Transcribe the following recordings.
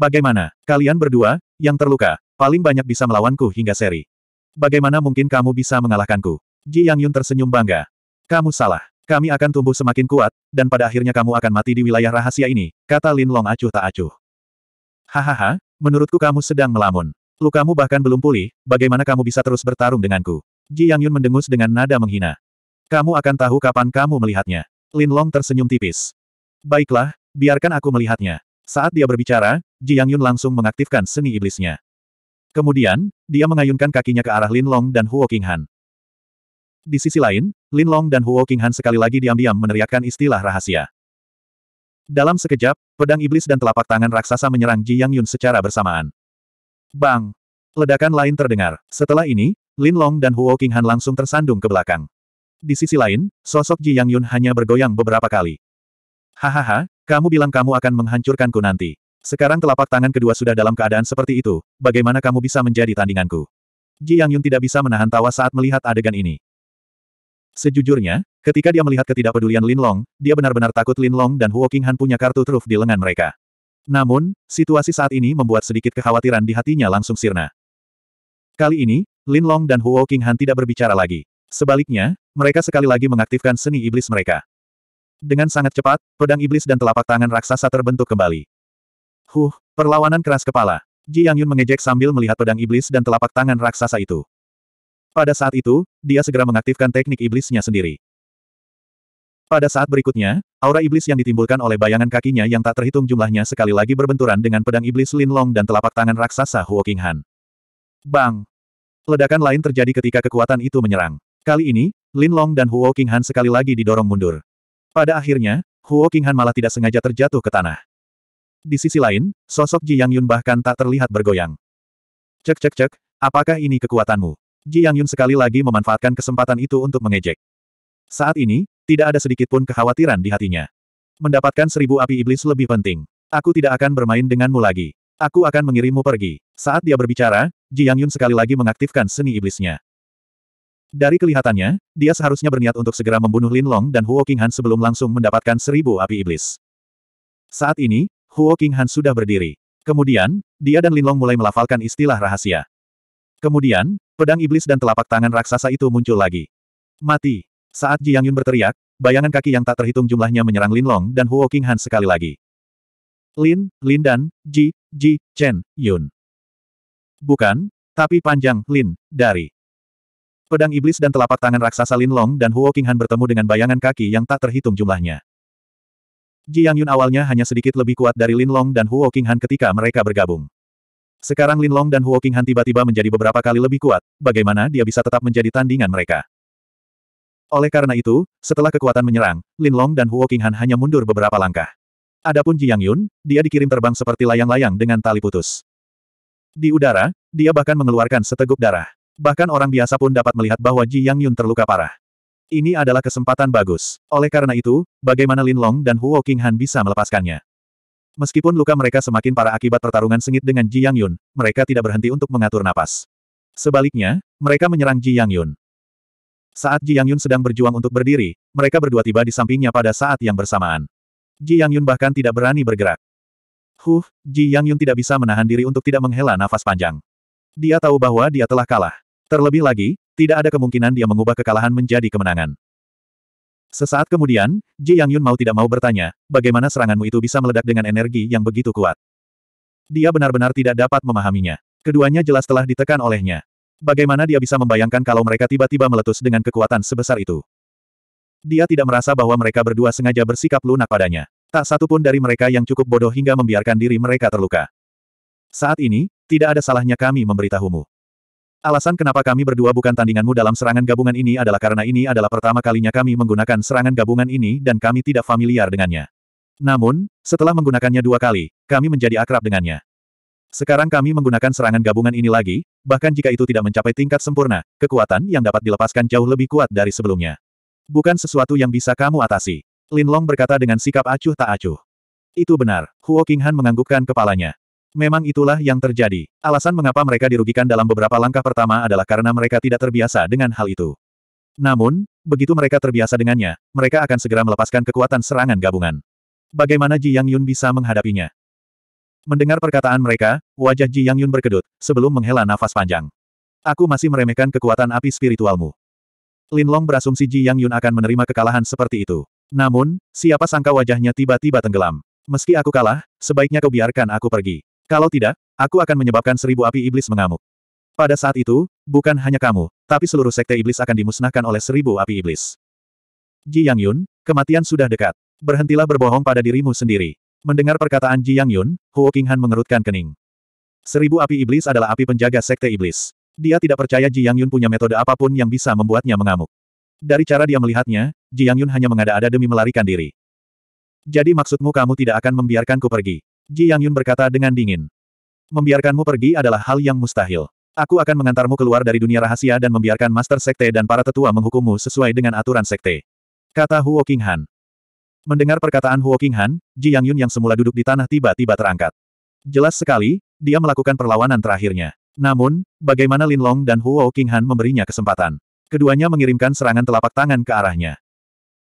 Bagaimana, kalian berdua, yang terluka, paling banyak bisa melawanku hingga seri. Bagaimana mungkin kamu bisa mengalahkanku? Ji Yang Yun tersenyum bangga. Kamu salah. Kami akan tumbuh semakin kuat, dan pada akhirnya kamu akan mati di wilayah rahasia ini, kata Lin Long acuh tak acuh. Hahaha, menurutku kamu sedang melamun. Lukamu bahkan belum pulih, bagaimana kamu bisa terus bertarung denganku? Ji Yang Yun mendengus dengan nada menghina. Kamu akan tahu kapan kamu melihatnya. Lin Long tersenyum tipis. Baiklah, biarkan aku melihatnya. Saat dia berbicara, Ji Yang Yun langsung mengaktifkan seni iblisnya. Kemudian, dia mengayunkan kakinya ke arah Lin Long dan Huo Qinghan. Di sisi lain, Lin Long dan Huo Qinghan sekali lagi diam-diam meneriakkan istilah rahasia. Dalam sekejap, pedang iblis dan telapak tangan raksasa menyerang Ji Yang Yun secara bersamaan. Bang! Ledakan lain terdengar. Setelah ini, Lin Long dan Huo Qinghan langsung tersandung ke belakang. Di sisi lain, sosok Ji Yang Yun hanya bergoyang beberapa kali. Hahaha, kamu bilang kamu akan menghancurkanku nanti. Sekarang telapak tangan kedua sudah dalam keadaan seperti itu, bagaimana kamu bisa menjadi tandinganku? Ji Yang Yun tidak bisa menahan tawa saat melihat adegan ini. Sejujurnya, ketika dia melihat ketidakpedulian Lin Long, dia benar-benar takut Lin Long dan Huo Qinghan punya kartu truf di lengan mereka. Namun, situasi saat ini membuat sedikit kekhawatiran di hatinya langsung sirna. Kali ini, Lin Long dan Huo Qinghan tidak berbicara lagi. Sebaliknya, mereka sekali lagi mengaktifkan seni iblis mereka. Dengan sangat cepat, pedang iblis dan telapak tangan raksasa terbentuk kembali. Huh, perlawanan keras kepala. Ji Yang Yun mengejek sambil melihat pedang iblis dan telapak tangan raksasa itu. Pada saat itu, dia segera mengaktifkan teknik iblisnya sendiri. Pada saat berikutnya, aura iblis yang ditimbulkan oleh bayangan kakinya yang tak terhitung jumlahnya sekali lagi berbenturan dengan pedang iblis Lin Long dan telapak tangan raksasa Huo King Han. Bang! Ledakan lain terjadi ketika kekuatan itu menyerang. Kali ini, Lin Long dan Huo King Han sekali lagi didorong mundur. Pada akhirnya, Huo Qinghan malah tidak sengaja terjatuh ke tanah. Di sisi lain, sosok Ji Yang Yun bahkan tak terlihat bergoyang. Cek cek cek, apakah ini kekuatanmu? Ji Yang Yun sekali lagi memanfaatkan kesempatan itu untuk mengejek. Saat ini, tidak ada sedikit pun kekhawatiran di hatinya. Mendapatkan seribu api iblis lebih penting. Aku tidak akan bermain denganmu lagi. Aku akan mengirimmu pergi. Saat dia berbicara, Ji Yang Yun sekali lagi mengaktifkan seni iblisnya. Dari kelihatannya, dia seharusnya berniat untuk segera membunuh Lin Long dan Huo Qinghan sebelum langsung mendapatkan seribu api iblis. Saat ini, Huo Qinghan sudah berdiri. Kemudian, dia dan Lin Long mulai melafalkan istilah rahasia. Kemudian, pedang iblis dan telapak tangan raksasa itu muncul lagi. Mati. Saat Jiang Yun berteriak, bayangan kaki yang tak terhitung jumlahnya menyerang Lin Long dan Huo Qinghan sekali lagi. Lin, Lin dan, Ji, Ji, Chen, Yun. Bukan, tapi panjang, Lin, dari. Pedang iblis dan telapak tangan raksasa Lin Long dan Huo Qinghan bertemu dengan bayangan kaki yang tak terhitung jumlahnya. Jiang Yun awalnya hanya sedikit lebih kuat dari Lin Long dan Huo Qinghan ketika mereka bergabung. Sekarang Lin Long dan Huo Qinghan tiba-tiba menjadi beberapa kali lebih kuat, bagaimana dia bisa tetap menjadi tandingan mereka? Oleh karena itu, setelah kekuatan menyerang, Lin Long dan Huo Qinghan hanya mundur beberapa langkah. Adapun Jiang Yun, dia dikirim terbang seperti layang-layang dengan tali putus. Di udara, dia bahkan mengeluarkan seteguk darah. Bahkan orang biasa pun dapat melihat bahwa Ji Yang Yun terluka parah. Ini adalah kesempatan bagus. Oleh karena itu, bagaimana Lin Long dan Huo Han bisa melepaskannya? Meskipun luka mereka semakin parah akibat pertarungan sengit dengan Ji Yang Yun, mereka tidak berhenti untuk mengatur napas. Sebaliknya, mereka menyerang Ji Yang Yun. Saat Ji Yang Yun sedang berjuang untuk berdiri, mereka berdua tiba di sampingnya pada saat yang bersamaan. Ji Yang Yun bahkan tidak berani bergerak. Huh, Ji Yang Yun tidak bisa menahan diri untuk tidak menghela nafas panjang. Dia tahu bahwa dia telah kalah. Terlebih lagi, tidak ada kemungkinan dia mengubah kekalahan menjadi kemenangan. Sesaat kemudian, Ji Yang Yun mau tidak mau bertanya, bagaimana seranganmu itu bisa meledak dengan energi yang begitu kuat? Dia benar-benar tidak dapat memahaminya. Keduanya jelas telah ditekan olehnya. Bagaimana dia bisa membayangkan kalau mereka tiba-tiba meletus dengan kekuatan sebesar itu? Dia tidak merasa bahwa mereka berdua sengaja bersikap lunak padanya. Tak satu pun dari mereka yang cukup bodoh hingga membiarkan diri mereka terluka. Saat ini, tidak ada salahnya kami memberitahumu. Alasan kenapa kami berdua bukan tandinganmu dalam serangan gabungan ini adalah karena ini adalah pertama kalinya kami menggunakan serangan gabungan ini dan kami tidak familiar dengannya. Namun, setelah menggunakannya dua kali, kami menjadi akrab dengannya. Sekarang kami menggunakan serangan gabungan ini lagi, bahkan jika itu tidak mencapai tingkat sempurna, kekuatan yang dapat dilepaskan jauh lebih kuat dari sebelumnya. Bukan sesuatu yang bisa kamu atasi. Lin Long berkata dengan sikap acuh tak acuh. Itu benar, Huo Qinghan menganggukkan kepalanya. Memang itulah yang terjadi. Alasan mengapa mereka dirugikan dalam beberapa langkah pertama adalah karena mereka tidak terbiasa dengan hal itu. Namun, begitu mereka terbiasa dengannya, mereka akan segera melepaskan kekuatan serangan gabungan. Bagaimana Ji Yang Yun bisa menghadapinya? Mendengar perkataan mereka, wajah Ji Yang Yun berkedut, sebelum menghela nafas panjang. Aku masih meremehkan kekuatan api spiritualmu. Lin Long berasumsi Ji Yang Yun akan menerima kekalahan seperti itu. Namun, siapa sangka wajahnya tiba-tiba tenggelam. Meski aku kalah, sebaiknya kau biarkan aku pergi. Kalau tidak, aku akan menyebabkan seribu api iblis mengamuk. Pada saat itu, bukan hanya kamu, tapi seluruh sekte iblis akan dimusnahkan oleh seribu api iblis. Ji Yang Yun, kematian sudah dekat. Berhentilah berbohong pada dirimu sendiri. Mendengar perkataan Ji Yang Yun, Huo Qinghan mengerutkan kening. Seribu api iblis adalah api penjaga sekte iblis. Dia tidak percaya Ji Yang Yun punya metode apapun yang bisa membuatnya mengamuk. Dari cara dia melihatnya, Ji Yang Yun hanya mengada-ada demi melarikan diri. Jadi maksudmu kamu tidak akan membiarkanku pergi? Ji Yang Yun berkata dengan dingin. Membiarkanmu pergi adalah hal yang mustahil. Aku akan mengantarmu keluar dari dunia rahasia dan membiarkan Master Sekte dan para tetua menghukummu sesuai dengan aturan Sekte. Kata Huo Qinghan. Mendengar perkataan Huo Qinghan, Ji Yang Yun yang semula duduk di tanah tiba-tiba terangkat. Jelas sekali, dia melakukan perlawanan terakhirnya. Namun, bagaimana Lin Long dan Huo Qinghan memberinya kesempatan. Keduanya mengirimkan serangan telapak tangan ke arahnya.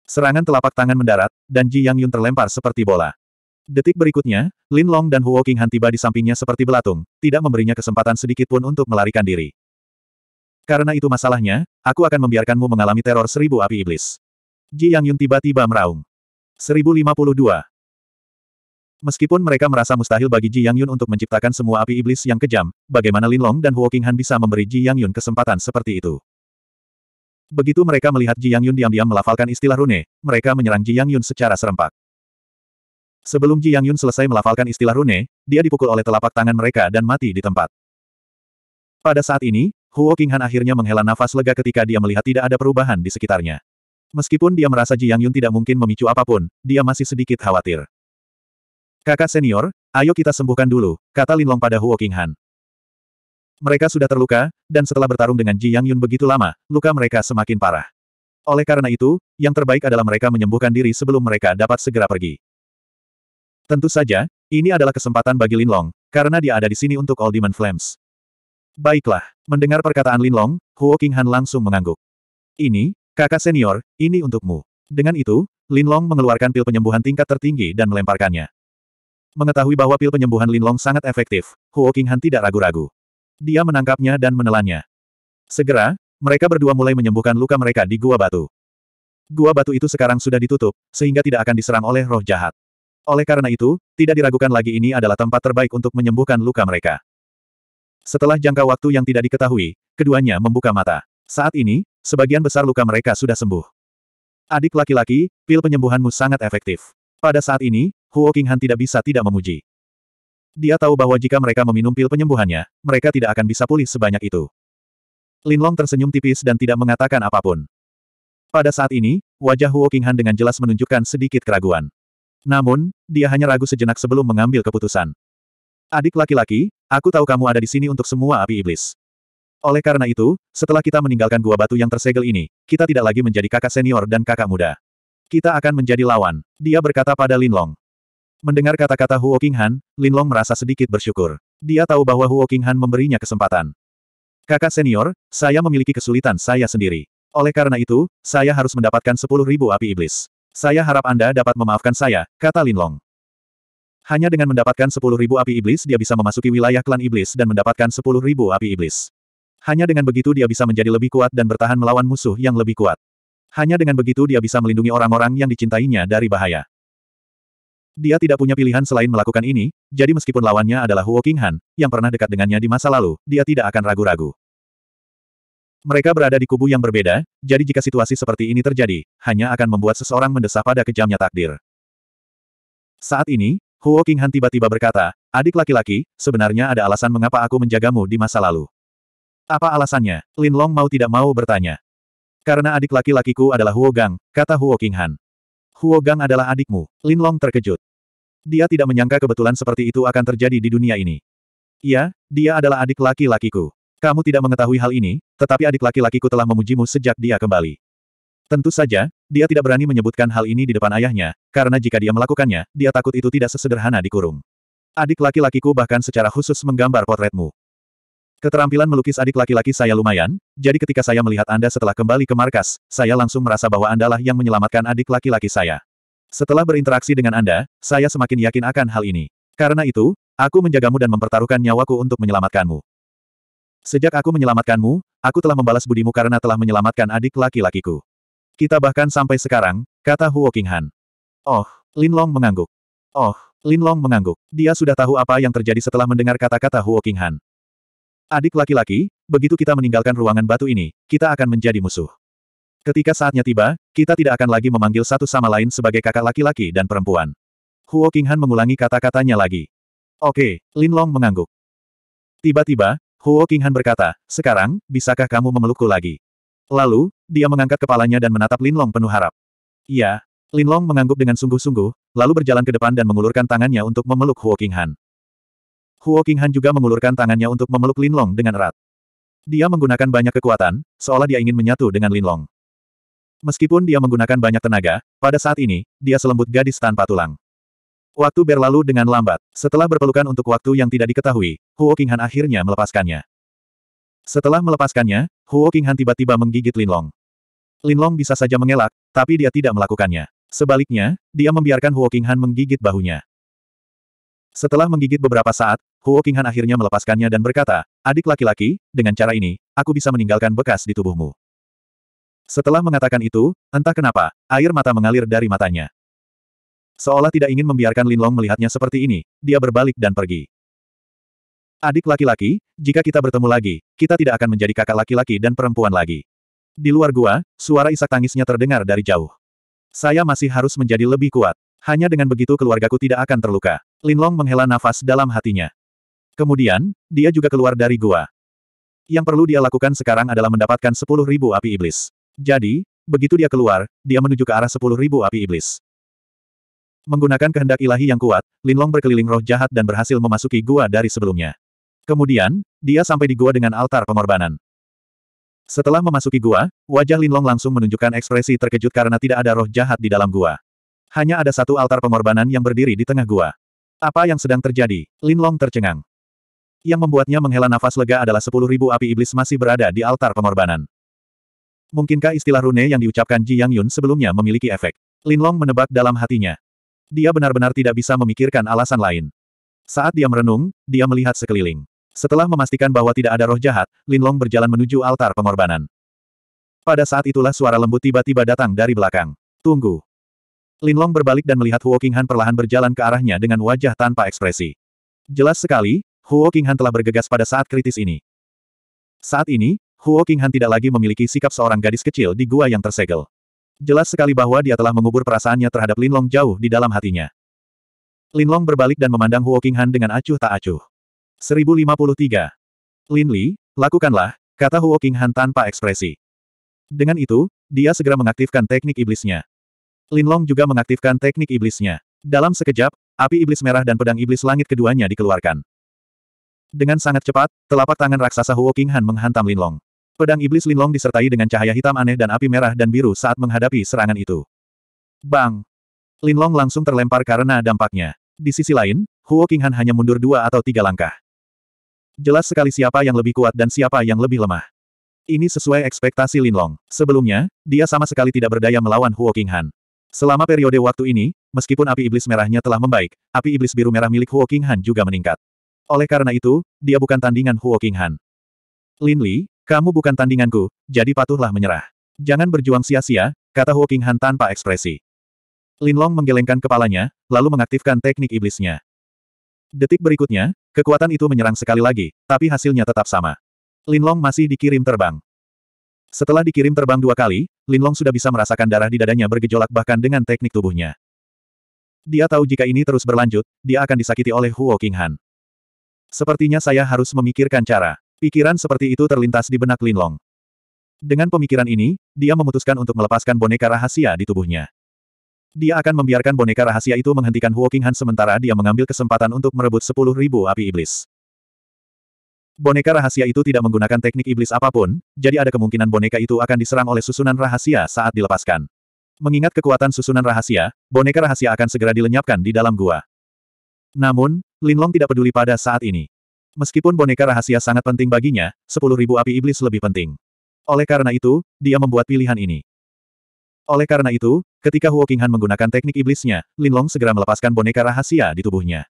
Serangan telapak tangan mendarat, dan Ji Yang Yun terlempar seperti bola. Detik berikutnya, Lin Long dan Huo Qinghan tiba di sampingnya seperti belatung, tidak memberinya kesempatan sedikit pun untuk melarikan diri. Karena itu masalahnya, aku akan membiarkanmu mengalami teror seribu api iblis. Ji Yang Yun tiba-tiba meraung. 1052. Meskipun mereka merasa mustahil bagi Ji Yang Yun untuk menciptakan semua api iblis yang kejam, bagaimana Lin Long dan Huo Qinghan bisa memberi Ji Yang Yun kesempatan seperti itu? Begitu mereka melihat Ji Yang Yun diam-diam melafalkan istilah rune, mereka menyerang Ji Yang Yun secara serempak. Sebelum Ji Yang Yun selesai melafalkan istilah rune, dia dipukul oleh telapak tangan mereka dan mati di tempat. Pada saat ini, Huo Qinghan akhirnya menghela nafas lega ketika dia melihat tidak ada perubahan di sekitarnya. Meskipun dia merasa Ji Yang Yun tidak mungkin memicu apapun, dia masih sedikit khawatir. Kakak senior, ayo kita sembuhkan dulu, kata Lin Long pada Huo Qinghan. Mereka sudah terluka, dan setelah bertarung dengan Ji Yang Yun begitu lama, luka mereka semakin parah. Oleh karena itu, yang terbaik adalah mereka menyembuhkan diri sebelum mereka dapat segera pergi. Tentu saja, ini adalah kesempatan bagi Lin Long karena dia ada di sini untuk All Demon Flames. Baiklah, mendengar perkataan Lin Long, Huo Qinghan langsung mengangguk. Ini, kakak senior, ini untukmu. Dengan itu, Lin Long mengeluarkan pil penyembuhan tingkat tertinggi dan melemparkannya. Mengetahui bahwa pil penyembuhan Lin Long sangat efektif, Huo Qinghan tidak ragu-ragu. Dia menangkapnya dan menelannya. Segera, mereka berdua mulai menyembuhkan luka mereka di gua batu. Gua batu itu sekarang sudah ditutup, sehingga tidak akan diserang oleh roh jahat. Oleh karena itu, tidak diragukan lagi ini adalah tempat terbaik untuk menyembuhkan luka mereka. Setelah jangka waktu yang tidak diketahui, keduanya membuka mata. Saat ini, sebagian besar luka mereka sudah sembuh. Adik laki-laki, pil penyembuhanmu sangat efektif. Pada saat ini, Huo Qinghan tidak bisa tidak memuji. Dia tahu bahwa jika mereka meminum pil penyembuhannya, mereka tidak akan bisa pulih sebanyak itu. Linlong tersenyum tipis dan tidak mengatakan apapun. Pada saat ini, wajah Huo Qinghan dengan jelas menunjukkan sedikit keraguan. Namun, dia hanya ragu sejenak sebelum mengambil keputusan. Adik laki-laki, aku tahu kamu ada di sini untuk semua api iblis. Oleh karena itu, setelah kita meninggalkan gua batu yang tersegel ini, kita tidak lagi menjadi kakak senior dan kakak muda. Kita akan menjadi lawan, dia berkata pada Lin Long. Mendengar kata-kata Huo Qinghan, Long merasa sedikit bersyukur. Dia tahu bahwa Huo Qinghan memberinya kesempatan. Kakak senior, saya memiliki kesulitan saya sendiri. Oleh karena itu, saya harus mendapatkan sepuluh ribu api iblis. Saya harap Anda dapat memaafkan saya, kata Lin Long. Hanya dengan mendapatkan sepuluh ribu api iblis dia bisa memasuki wilayah klan iblis dan mendapatkan sepuluh ribu api iblis. Hanya dengan begitu dia bisa menjadi lebih kuat dan bertahan melawan musuh yang lebih kuat. Hanya dengan begitu dia bisa melindungi orang-orang yang dicintainya dari bahaya. Dia tidak punya pilihan selain melakukan ini, jadi meskipun lawannya adalah Huo Qinghan, yang pernah dekat dengannya di masa lalu, dia tidak akan ragu-ragu. Mereka berada di kubu yang berbeda, jadi jika situasi seperti ini terjadi, hanya akan membuat seseorang mendesah pada kejamnya takdir. Saat ini, Huo Qinghan tiba-tiba berkata, adik laki-laki, sebenarnya ada alasan mengapa aku menjagamu di masa lalu. Apa alasannya? Lin Long mau tidak mau bertanya. Karena adik laki-lakiku adalah Huo Gang, kata Huo Qinghan. Huo Gang adalah adikmu. Lin Long terkejut. Dia tidak menyangka kebetulan seperti itu akan terjadi di dunia ini. Iya, dia adalah adik laki-lakiku. Kamu tidak mengetahui hal ini, tetapi adik laki-lakiku telah memujimu sejak dia kembali. Tentu saja, dia tidak berani menyebutkan hal ini di depan ayahnya, karena jika dia melakukannya, dia takut itu tidak sesederhana dikurung. Adik laki-lakiku bahkan secara khusus menggambar potretmu. Keterampilan melukis adik laki-laki saya lumayan, jadi ketika saya melihat Anda setelah kembali ke markas, saya langsung merasa bahwa Andalah yang menyelamatkan adik laki-laki saya. Setelah berinteraksi dengan Anda, saya semakin yakin akan hal ini. Karena itu, aku menjagamu dan mempertaruhkan nyawaku untuk menyelamatkanmu. Sejak aku menyelamatkanmu, aku telah membalas budimu karena telah menyelamatkan adik laki-lakiku. Kita bahkan sampai sekarang, kata Huo Qinghan. Oh, Linlong mengangguk. Oh, Linlong mengangguk. Dia sudah tahu apa yang terjadi setelah mendengar kata-kata Huo Qinghan. Adik laki-laki, begitu kita meninggalkan ruangan batu ini, kita akan menjadi musuh. Ketika saatnya tiba, kita tidak akan lagi memanggil satu sama lain sebagai kakak laki-laki dan perempuan. Huo Qinghan mengulangi kata-katanya lagi. Oke, Linlong mengangguk. Tiba-tiba, Huo Qinghan berkata, sekarang, bisakah kamu memelukku lagi? Lalu, dia mengangkat kepalanya dan menatap Lin Long penuh harap. Iya. Long mengangguk dengan sungguh-sungguh, lalu berjalan ke depan dan mengulurkan tangannya untuk memeluk Huo Qinghan. Huo Qinghan juga mengulurkan tangannya untuk memeluk Lin Long dengan erat. Dia menggunakan banyak kekuatan, seolah dia ingin menyatu dengan Lin Long. Meskipun dia menggunakan banyak tenaga, pada saat ini, dia selembut gadis tanpa tulang. Waktu berlalu dengan lambat. Setelah berpelukan untuk waktu yang tidak diketahui, Huo Qinghan akhirnya melepaskannya. Setelah melepaskannya, Huo Qinghan tiba-tiba menggigit Lin Long. Lin Long bisa saja mengelak, tapi dia tidak melakukannya. Sebaliknya, dia membiarkan Huo Qinghan menggigit bahunya. Setelah menggigit beberapa saat, Huo Qinghan akhirnya melepaskannya dan berkata, adik laki-laki, dengan cara ini, aku bisa meninggalkan bekas di tubuhmu. Setelah mengatakan itu, entah kenapa, air mata mengalir dari matanya. Seolah tidak ingin membiarkan Linlong melihatnya seperti ini, dia berbalik dan pergi. Adik laki-laki, jika kita bertemu lagi, kita tidak akan menjadi kakak laki-laki dan perempuan lagi. Di luar gua, suara isak tangisnya terdengar dari jauh. Saya masih harus menjadi lebih kuat. Hanya dengan begitu keluargaku tidak akan terluka. Linlong menghela nafas dalam hatinya. Kemudian, dia juga keluar dari gua. Yang perlu dia lakukan sekarang adalah mendapatkan sepuluh ribu api iblis. Jadi, begitu dia keluar, dia menuju ke arah sepuluh ribu api iblis. Menggunakan kehendak ilahi yang kuat, Linlong berkeliling roh jahat dan berhasil memasuki gua dari sebelumnya. Kemudian, dia sampai di gua dengan altar pengorbanan. Setelah memasuki gua, wajah Linlong langsung menunjukkan ekspresi terkejut karena tidak ada roh jahat di dalam gua. Hanya ada satu altar pengorbanan yang berdiri di tengah gua. Apa yang sedang terjadi? Linlong tercengang. Yang membuatnya menghela nafas lega adalah sepuluh ribu api iblis masih berada di altar pengorbanan. Mungkinkah istilah rune yang diucapkan Ji Yang Yun sebelumnya memiliki efek? Linlong menebak dalam hatinya. Dia benar-benar tidak bisa memikirkan alasan lain. Saat dia merenung, dia melihat sekeliling. Setelah memastikan bahwa tidak ada roh jahat, Linlong berjalan menuju altar pengorbanan. Pada saat itulah suara lembut tiba-tiba datang dari belakang. Tunggu. Linlong berbalik dan melihat Huo Qinghan perlahan berjalan ke arahnya dengan wajah tanpa ekspresi. Jelas sekali, Huo Qinghan telah bergegas pada saat kritis ini. Saat ini, Huo Qinghan tidak lagi memiliki sikap seorang gadis kecil di gua yang tersegel. Jelas sekali bahwa dia telah mengubur perasaannya terhadap Lin Long jauh di dalam hatinya. Lin Long berbalik dan memandang Huo Qinghan dengan acuh tak acuh. 1053. Lin Li, lakukanlah, kata Huo Qinghan tanpa ekspresi. Dengan itu, dia segera mengaktifkan teknik iblisnya. Lin Long juga mengaktifkan teknik iblisnya. Dalam sekejap, api iblis merah dan pedang iblis langit keduanya dikeluarkan. Dengan sangat cepat, telapak tangan raksasa Huo Qinghan menghantam Lin Long. Pedang iblis linlong disertai dengan cahaya hitam aneh dan api merah dan biru saat menghadapi serangan itu. Bang! Linlong langsung terlempar karena dampaknya. Di sisi lain, Huo Qinghan hanya mundur dua atau tiga langkah. Jelas sekali siapa yang lebih kuat dan siapa yang lebih lemah. Ini sesuai ekspektasi Linlong. Sebelumnya, dia sama sekali tidak berdaya melawan Huo Qinghan. Selama periode waktu ini, meskipun api iblis merahnya telah membaik, api iblis biru merah milik Huo Qinghan juga meningkat. Oleh karena itu, dia bukan tandingan Huo Qinghan. Lin Li, kamu bukan tandinganku, jadi patuhlah menyerah. Jangan berjuang sia-sia, kata Huo Qinghan tanpa ekspresi. Linlong menggelengkan kepalanya, lalu mengaktifkan teknik iblisnya. Detik berikutnya, kekuatan itu menyerang sekali lagi, tapi hasilnya tetap sama. Linlong masih dikirim terbang. Setelah dikirim terbang dua kali, Linlong sudah bisa merasakan darah di dadanya bergejolak bahkan dengan teknik tubuhnya. Dia tahu jika ini terus berlanjut, dia akan disakiti oleh Huo Qinghan. Sepertinya saya harus memikirkan cara. Pikiran seperti itu terlintas di benak Linlong. Dengan pemikiran ini, dia memutuskan untuk melepaskan boneka rahasia di tubuhnya. Dia akan membiarkan boneka rahasia itu menghentikan Huo Han sementara dia mengambil kesempatan untuk merebut sepuluh ribu api iblis. Boneka rahasia itu tidak menggunakan teknik iblis apapun, jadi ada kemungkinan boneka itu akan diserang oleh susunan rahasia saat dilepaskan. Mengingat kekuatan susunan rahasia, boneka rahasia akan segera dilenyapkan di dalam gua. Namun, Linlong tidak peduli pada saat ini. Meskipun boneka rahasia sangat penting baginya, sepuluh ribu api iblis lebih penting. Oleh karena itu, dia membuat pilihan ini. Oleh karena itu, ketika Huo Qinghan menggunakan teknik iblisnya, Linlong segera melepaskan boneka rahasia di tubuhnya.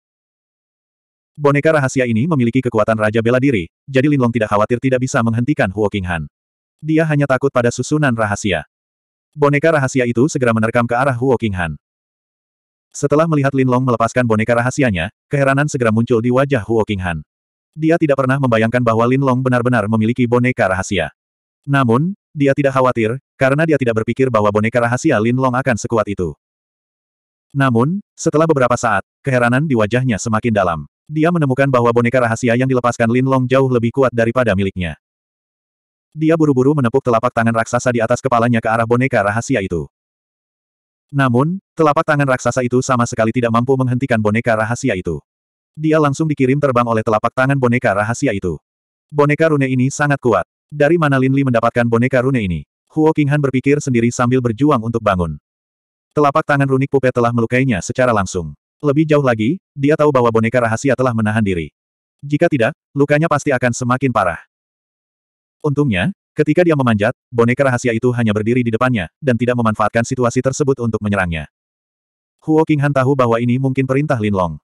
Boneka rahasia ini memiliki kekuatan Raja Bela Diri, jadi Linlong tidak khawatir tidak bisa menghentikan Huo Qinghan. Dia hanya takut pada susunan rahasia. Boneka rahasia itu segera menerkam ke arah Huo Qinghan. Setelah melihat Linlong melepaskan boneka rahasianya, keheranan segera muncul di wajah Huo Qinghan. Dia tidak pernah membayangkan bahwa Lin Long benar-benar memiliki boneka rahasia. Namun, dia tidak khawatir, karena dia tidak berpikir bahwa boneka rahasia Lin Long akan sekuat itu. Namun, setelah beberapa saat, keheranan di wajahnya semakin dalam. Dia menemukan bahwa boneka rahasia yang dilepaskan Lin Long jauh lebih kuat daripada miliknya. Dia buru-buru menepuk telapak tangan raksasa di atas kepalanya ke arah boneka rahasia itu. Namun, telapak tangan raksasa itu sama sekali tidak mampu menghentikan boneka rahasia itu. Dia langsung dikirim terbang oleh telapak tangan boneka rahasia itu. Boneka rune ini sangat kuat. Dari mana Lin Li mendapatkan boneka rune ini? Huo Qinghan berpikir sendiri sambil berjuang untuk bangun. Telapak tangan runik Pupe telah melukainya secara langsung. Lebih jauh lagi, dia tahu bahwa boneka rahasia telah menahan diri. Jika tidak, lukanya pasti akan semakin parah. Untungnya, ketika dia memanjat, boneka rahasia itu hanya berdiri di depannya, dan tidak memanfaatkan situasi tersebut untuk menyerangnya. Huo Qinghan tahu bahwa ini mungkin perintah Lin Long.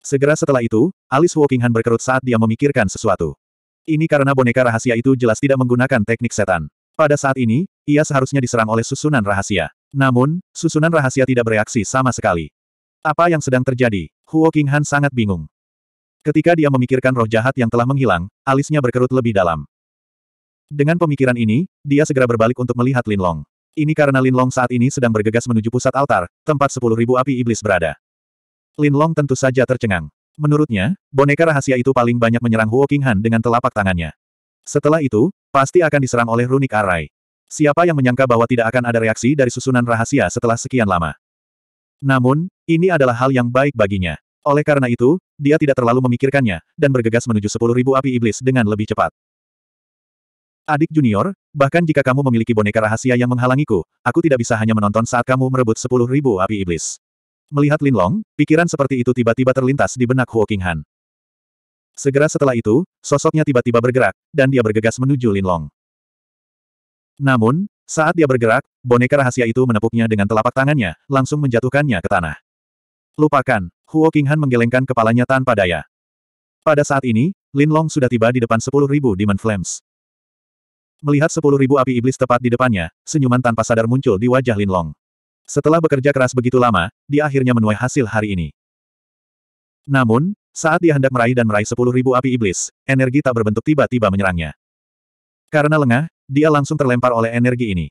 Segera setelah itu, alis Han berkerut saat dia memikirkan sesuatu. Ini karena boneka rahasia itu jelas tidak menggunakan teknik setan. Pada saat ini, ia seharusnya diserang oleh susunan rahasia. Namun, susunan rahasia tidak bereaksi sama sekali. Apa yang sedang terjadi? Huo Qinghan sangat bingung. Ketika dia memikirkan roh jahat yang telah menghilang, alisnya berkerut lebih dalam. Dengan pemikiran ini, dia segera berbalik untuk melihat Lin Long. Ini karena Lin Long saat ini sedang bergegas menuju pusat altar, tempat 10.000 api iblis berada. Lin Long tentu saja tercengang. Menurutnya, boneka rahasia itu paling banyak menyerang Huo Qinghan dengan telapak tangannya. Setelah itu, pasti akan diserang oleh runik arai. Siapa yang menyangka bahwa tidak akan ada reaksi dari susunan rahasia setelah sekian lama. Namun, ini adalah hal yang baik baginya. Oleh karena itu, dia tidak terlalu memikirkannya, dan bergegas menuju 10.000 api iblis dengan lebih cepat. Adik junior, bahkan jika kamu memiliki boneka rahasia yang menghalangiku, aku tidak bisa hanya menonton saat kamu merebut 10.000 api iblis. Melihat Lin Long, pikiran seperti itu tiba-tiba terlintas di benak Huo Qinghan. Segera setelah itu, sosoknya tiba-tiba bergerak, dan dia bergegas menuju Lin Long. Namun, saat dia bergerak, boneka rahasia itu menepuknya dengan telapak tangannya, langsung menjatuhkannya ke tanah. Lupakan, Huo Qinghan menggelengkan kepalanya tanpa daya. Pada saat ini, Lin Long sudah tiba di depan 10.000 Demon Flames. Melihat 10.000 api iblis tepat di depannya, senyuman tanpa sadar muncul di wajah Lin Long. Setelah bekerja keras begitu lama, dia akhirnya menuai hasil hari ini. Namun, saat dia hendak meraih dan meraih sepuluh ribu api iblis, energi tak berbentuk tiba-tiba menyerangnya. Karena lengah, dia langsung terlempar oleh energi ini.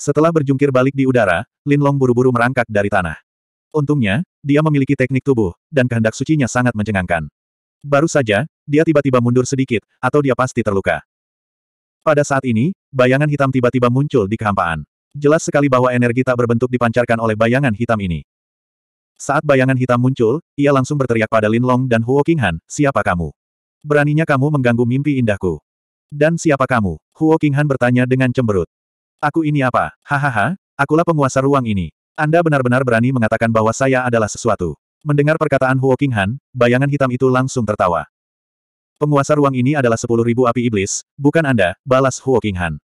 Setelah berjungkir balik di udara, Lin Long buru-buru merangkak dari tanah. Untungnya, dia memiliki teknik tubuh, dan kehendak sucinya sangat mencengangkan. Baru saja, dia tiba-tiba mundur sedikit, atau dia pasti terluka. Pada saat ini, bayangan hitam tiba-tiba muncul di kehampaan. Jelas sekali bahwa energi tak berbentuk dipancarkan oleh bayangan hitam ini. Saat bayangan hitam muncul, ia langsung berteriak pada Lin Long dan Huo Qinghan, siapa kamu? Beraninya kamu mengganggu mimpi indahku. Dan siapa kamu? Huo Qinghan bertanya dengan cemberut. Aku ini apa? Hahaha, akulah penguasa ruang ini. Anda benar-benar berani mengatakan bahwa saya adalah sesuatu. Mendengar perkataan Huo Qinghan, bayangan hitam itu langsung tertawa. Penguasa ruang ini adalah sepuluh ribu api iblis, bukan Anda, balas Huo Qinghan.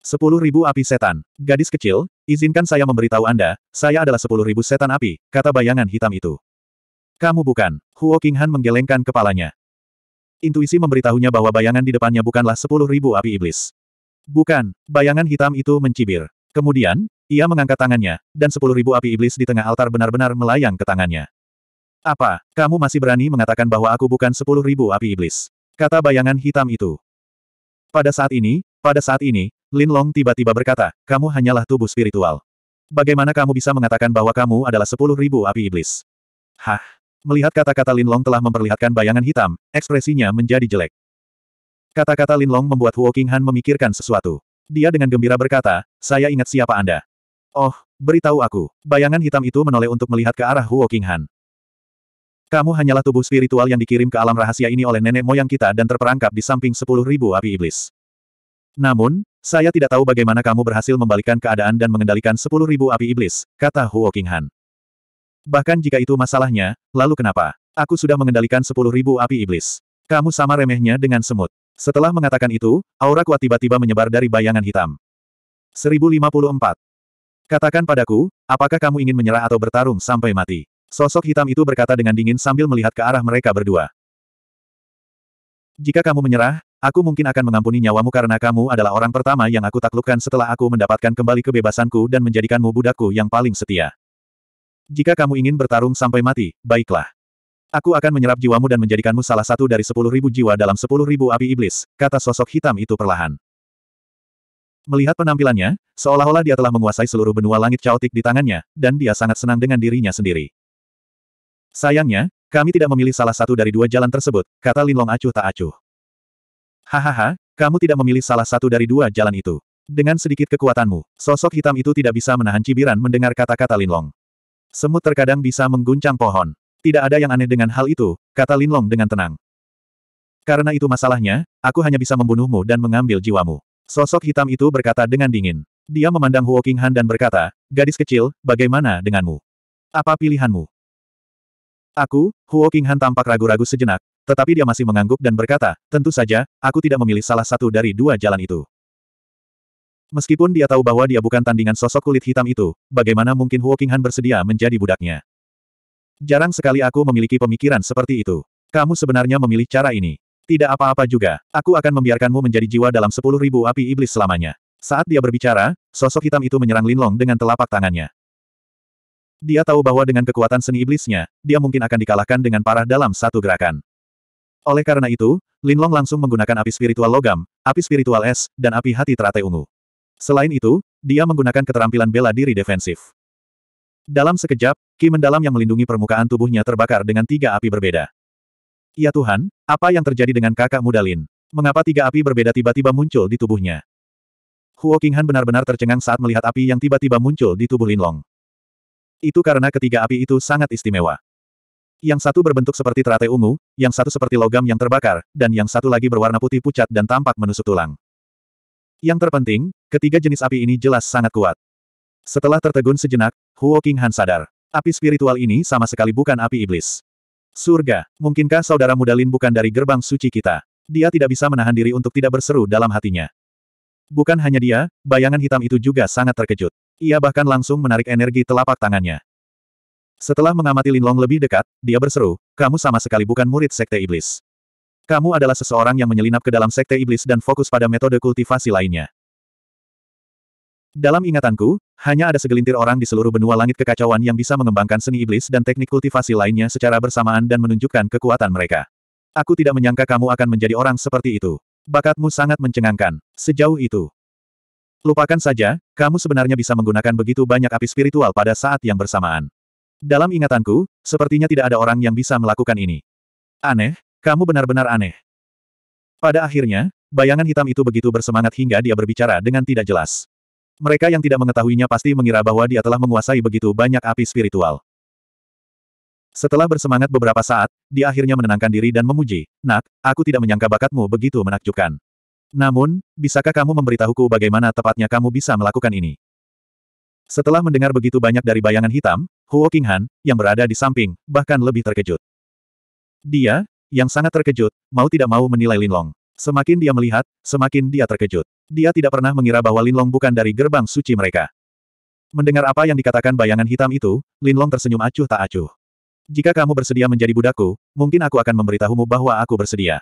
Sepuluh ribu api setan. Gadis kecil, izinkan saya memberitahu Anda, saya adalah sepuluh ribu setan api, kata bayangan hitam itu. Kamu bukan. Huo Qinghan menggelengkan kepalanya. Intuisi memberitahunya bahwa bayangan di depannya bukanlah sepuluh ribu api iblis. Bukan, bayangan hitam itu mencibir. Kemudian, ia mengangkat tangannya, dan sepuluh ribu api iblis di tengah altar benar-benar melayang ke tangannya. Apa, kamu masih berani mengatakan bahwa aku bukan sepuluh ribu api iblis? Kata bayangan hitam itu. Pada saat ini, pada saat ini, Lin Long tiba-tiba berkata, kamu hanyalah tubuh spiritual. Bagaimana kamu bisa mengatakan bahwa kamu adalah sepuluh ribu api iblis? Hah? Melihat kata-kata Lin Long telah memperlihatkan bayangan hitam, ekspresinya menjadi jelek. Kata-kata Lin Long membuat Huo Qinghan memikirkan sesuatu. Dia dengan gembira berkata, saya ingat siapa Anda. Oh, beritahu aku. Bayangan hitam itu menoleh untuk melihat ke arah Huo Qinghan. Kamu hanyalah tubuh spiritual yang dikirim ke alam rahasia ini oleh nenek moyang kita dan terperangkap di samping sepuluh ribu api iblis. Namun, saya tidak tahu bagaimana kamu berhasil membalikkan keadaan dan mengendalikan sepuluh ribu api iblis, kata Huo Qinghan. Bahkan jika itu masalahnya, lalu kenapa? Aku sudah mengendalikan sepuluh ribu api iblis. Kamu sama remehnya dengan semut. Setelah mengatakan itu, aura kuat tiba-tiba menyebar dari bayangan hitam. 1054. Katakan padaku, apakah kamu ingin menyerah atau bertarung sampai mati? Sosok hitam itu berkata dengan dingin sambil melihat ke arah mereka berdua. Jika kamu menyerah, Aku mungkin akan mengampuni nyawamu karena kamu adalah orang pertama yang aku taklukkan setelah aku mendapatkan kembali kebebasanku dan menjadikanmu budakku yang paling setia. Jika kamu ingin bertarung sampai mati, baiklah. Aku akan menyerap jiwamu dan menjadikanmu salah satu dari sepuluh ribu jiwa dalam sepuluh ribu api iblis, kata sosok hitam itu perlahan. Melihat penampilannya, seolah-olah dia telah menguasai seluruh benua langit caotik di tangannya, dan dia sangat senang dengan dirinya sendiri. Sayangnya, kami tidak memilih salah satu dari dua jalan tersebut, kata Linlong acuh tak acuh. Hahaha, kamu tidak memilih salah satu dari dua jalan itu. Dengan sedikit kekuatanmu, sosok hitam itu tidak bisa menahan cibiran mendengar kata-kata Linlong. Semut terkadang bisa mengguncang pohon. Tidak ada yang aneh dengan hal itu, kata Linlong dengan tenang. Karena itu masalahnya, aku hanya bisa membunuhmu dan mengambil jiwamu. Sosok hitam itu berkata dengan dingin. Dia memandang Huo Qinghan dan berkata, gadis kecil, bagaimana denganmu? Apa pilihanmu? Aku, Huo Qinghan tampak ragu-ragu sejenak, tetapi dia masih mengangguk dan berkata, tentu saja, aku tidak memilih salah satu dari dua jalan itu. Meskipun dia tahu bahwa dia bukan tandingan sosok kulit hitam itu, bagaimana mungkin Huo Qinghan bersedia menjadi budaknya? Jarang sekali aku memiliki pemikiran seperti itu. Kamu sebenarnya memilih cara ini. Tidak apa-apa juga, aku akan membiarkanmu menjadi jiwa dalam sepuluh ribu api iblis selamanya. Saat dia berbicara, sosok hitam itu menyerang Linlong dengan telapak tangannya. Dia tahu bahwa dengan kekuatan seni iblisnya, dia mungkin akan dikalahkan dengan parah dalam satu gerakan. Oleh karena itu, Linlong langsung menggunakan api spiritual logam, api spiritual es, dan api hati teratai ungu. Selain itu, dia menggunakan keterampilan bela diri defensif. Dalam sekejap, ki mendalam yang melindungi permukaan tubuhnya terbakar dengan tiga api berbeda. Ya Tuhan, apa yang terjadi dengan kakak muda Lin? Mengapa tiga api berbeda tiba-tiba muncul di tubuhnya? Huo Qinghan benar-benar tercengang saat melihat api yang tiba-tiba muncul di tubuh Linlong. Itu karena ketiga api itu sangat istimewa. Yang satu berbentuk seperti teratai ungu, yang satu seperti logam yang terbakar, dan yang satu lagi berwarna putih pucat dan tampak menusuk tulang. Yang terpenting, ketiga jenis api ini jelas sangat kuat. Setelah tertegun sejenak, Huo King Han sadar. Api spiritual ini sama sekali bukan api iblis. Surga, mungkinkah saudara muda Lin bukan dari gerbang suci kita? Dia tidak bisa menahan diri untuk tidak berseru dalam hatinya. Bukan hanya dia, bayangan hitam itu juga sangat terkejut. Ia bahkan langsung menarik energi telapak tangannya. Setelah mengamati Linlong lebih dekat, dia berseru, kamu sama sekali bukan murid Sekte Iblis. Kamu adalah seseorang yang menyelinap ke dalam Sekte Iblis dan fokus pada metode kultivasi lainnya. Dalam ingatanku, hanya ada segelintir orang di seluruh benua langit kekacauan yang bisa mengembangkan seni iblis dan teknik kultivasi lainnya secara bersamaan dan menunjukkan kekuatan mereka. Aku tidak menyangka kamu akan menjadi orang seperti itu. Bakatmu sangat mencengangkan. Sejauh itu. Lupakan saja, kamu sebenarnya bisa menggunakan begitu banyak api spiritual pada saat yang bersamaan. Dalam ingatanku, sepertinya tidak ada orang yang bisa melakukan ini. Aneh, kamu benar-benar aneh. Pada akhirnya, bayangan hitam itu begitu bersemangat hingga dia berbicara dengan tidak jelas. Mereka yang tidak mengetahuinya pasti mengira bahwa dia telah menguasai begitu banyak api spiritual. Setelah bersemangat beberapa saat, dia akhirnya menenangkan diri dan memuji, Nak, aku tidak menyangka bakatmu begitu menakjubkan. Namun, bisakah kamu memberitahuku bagaimana tepatnya kamu bisa melakukan ini? Setelah mendengar begitu banyak dari bayangan hitam, Huo Qinghan, yang berada di samping, bahkan lebih terkejut. Dia, yang sangat terkejut, mau tidak mau menilai Linlong. Semakin dia melihat, semakin dia terkejut. Dia tidak pernah mengira bahwa Linlong bukan dari gerbang suci mereka. Mendengar apa yang dikatakan bayangan hitam itu, Linlong tersenyum acuh tak acuh. Jika kamu bersedia menjadi budakku, mungkin aku akan memberitahumu bahwa aku bersedia.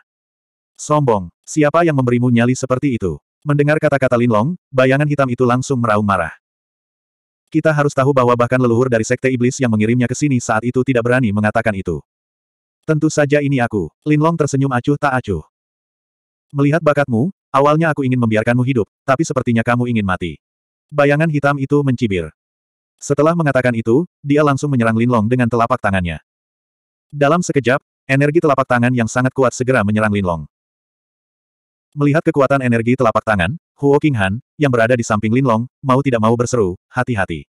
Sombong, siapa yang memberimu nyali seperti itu? Mendengar kata-kata Linlong, bayangan hitam itu langsung meraung marah. Kita harus tahu bahwa bahkan leluhur dari sekte iblis yang mengirimnya ke sini saat itu tidak berani mengatakan itu. Tentu saja ini aku. Linlong tersenyum acuh tak acuh. Melihat bakatmu, awalnya aku ingin membiarkanmu hidup, tapi sepertinya kamu ingin mati. Bayangan hitam itu mencibir. Setelah mengatakan itu, dia langsung menyerang Linlong dengan telapak tangannya. Dalam sekejap, energi telapak tangan yang sangat kuat segera menyerang Linlong. Melihat kekuatan energi telapak tangan, Huo Qinghan, yang berada di samping Linlong, mau tidak mau berseru, hati-hati.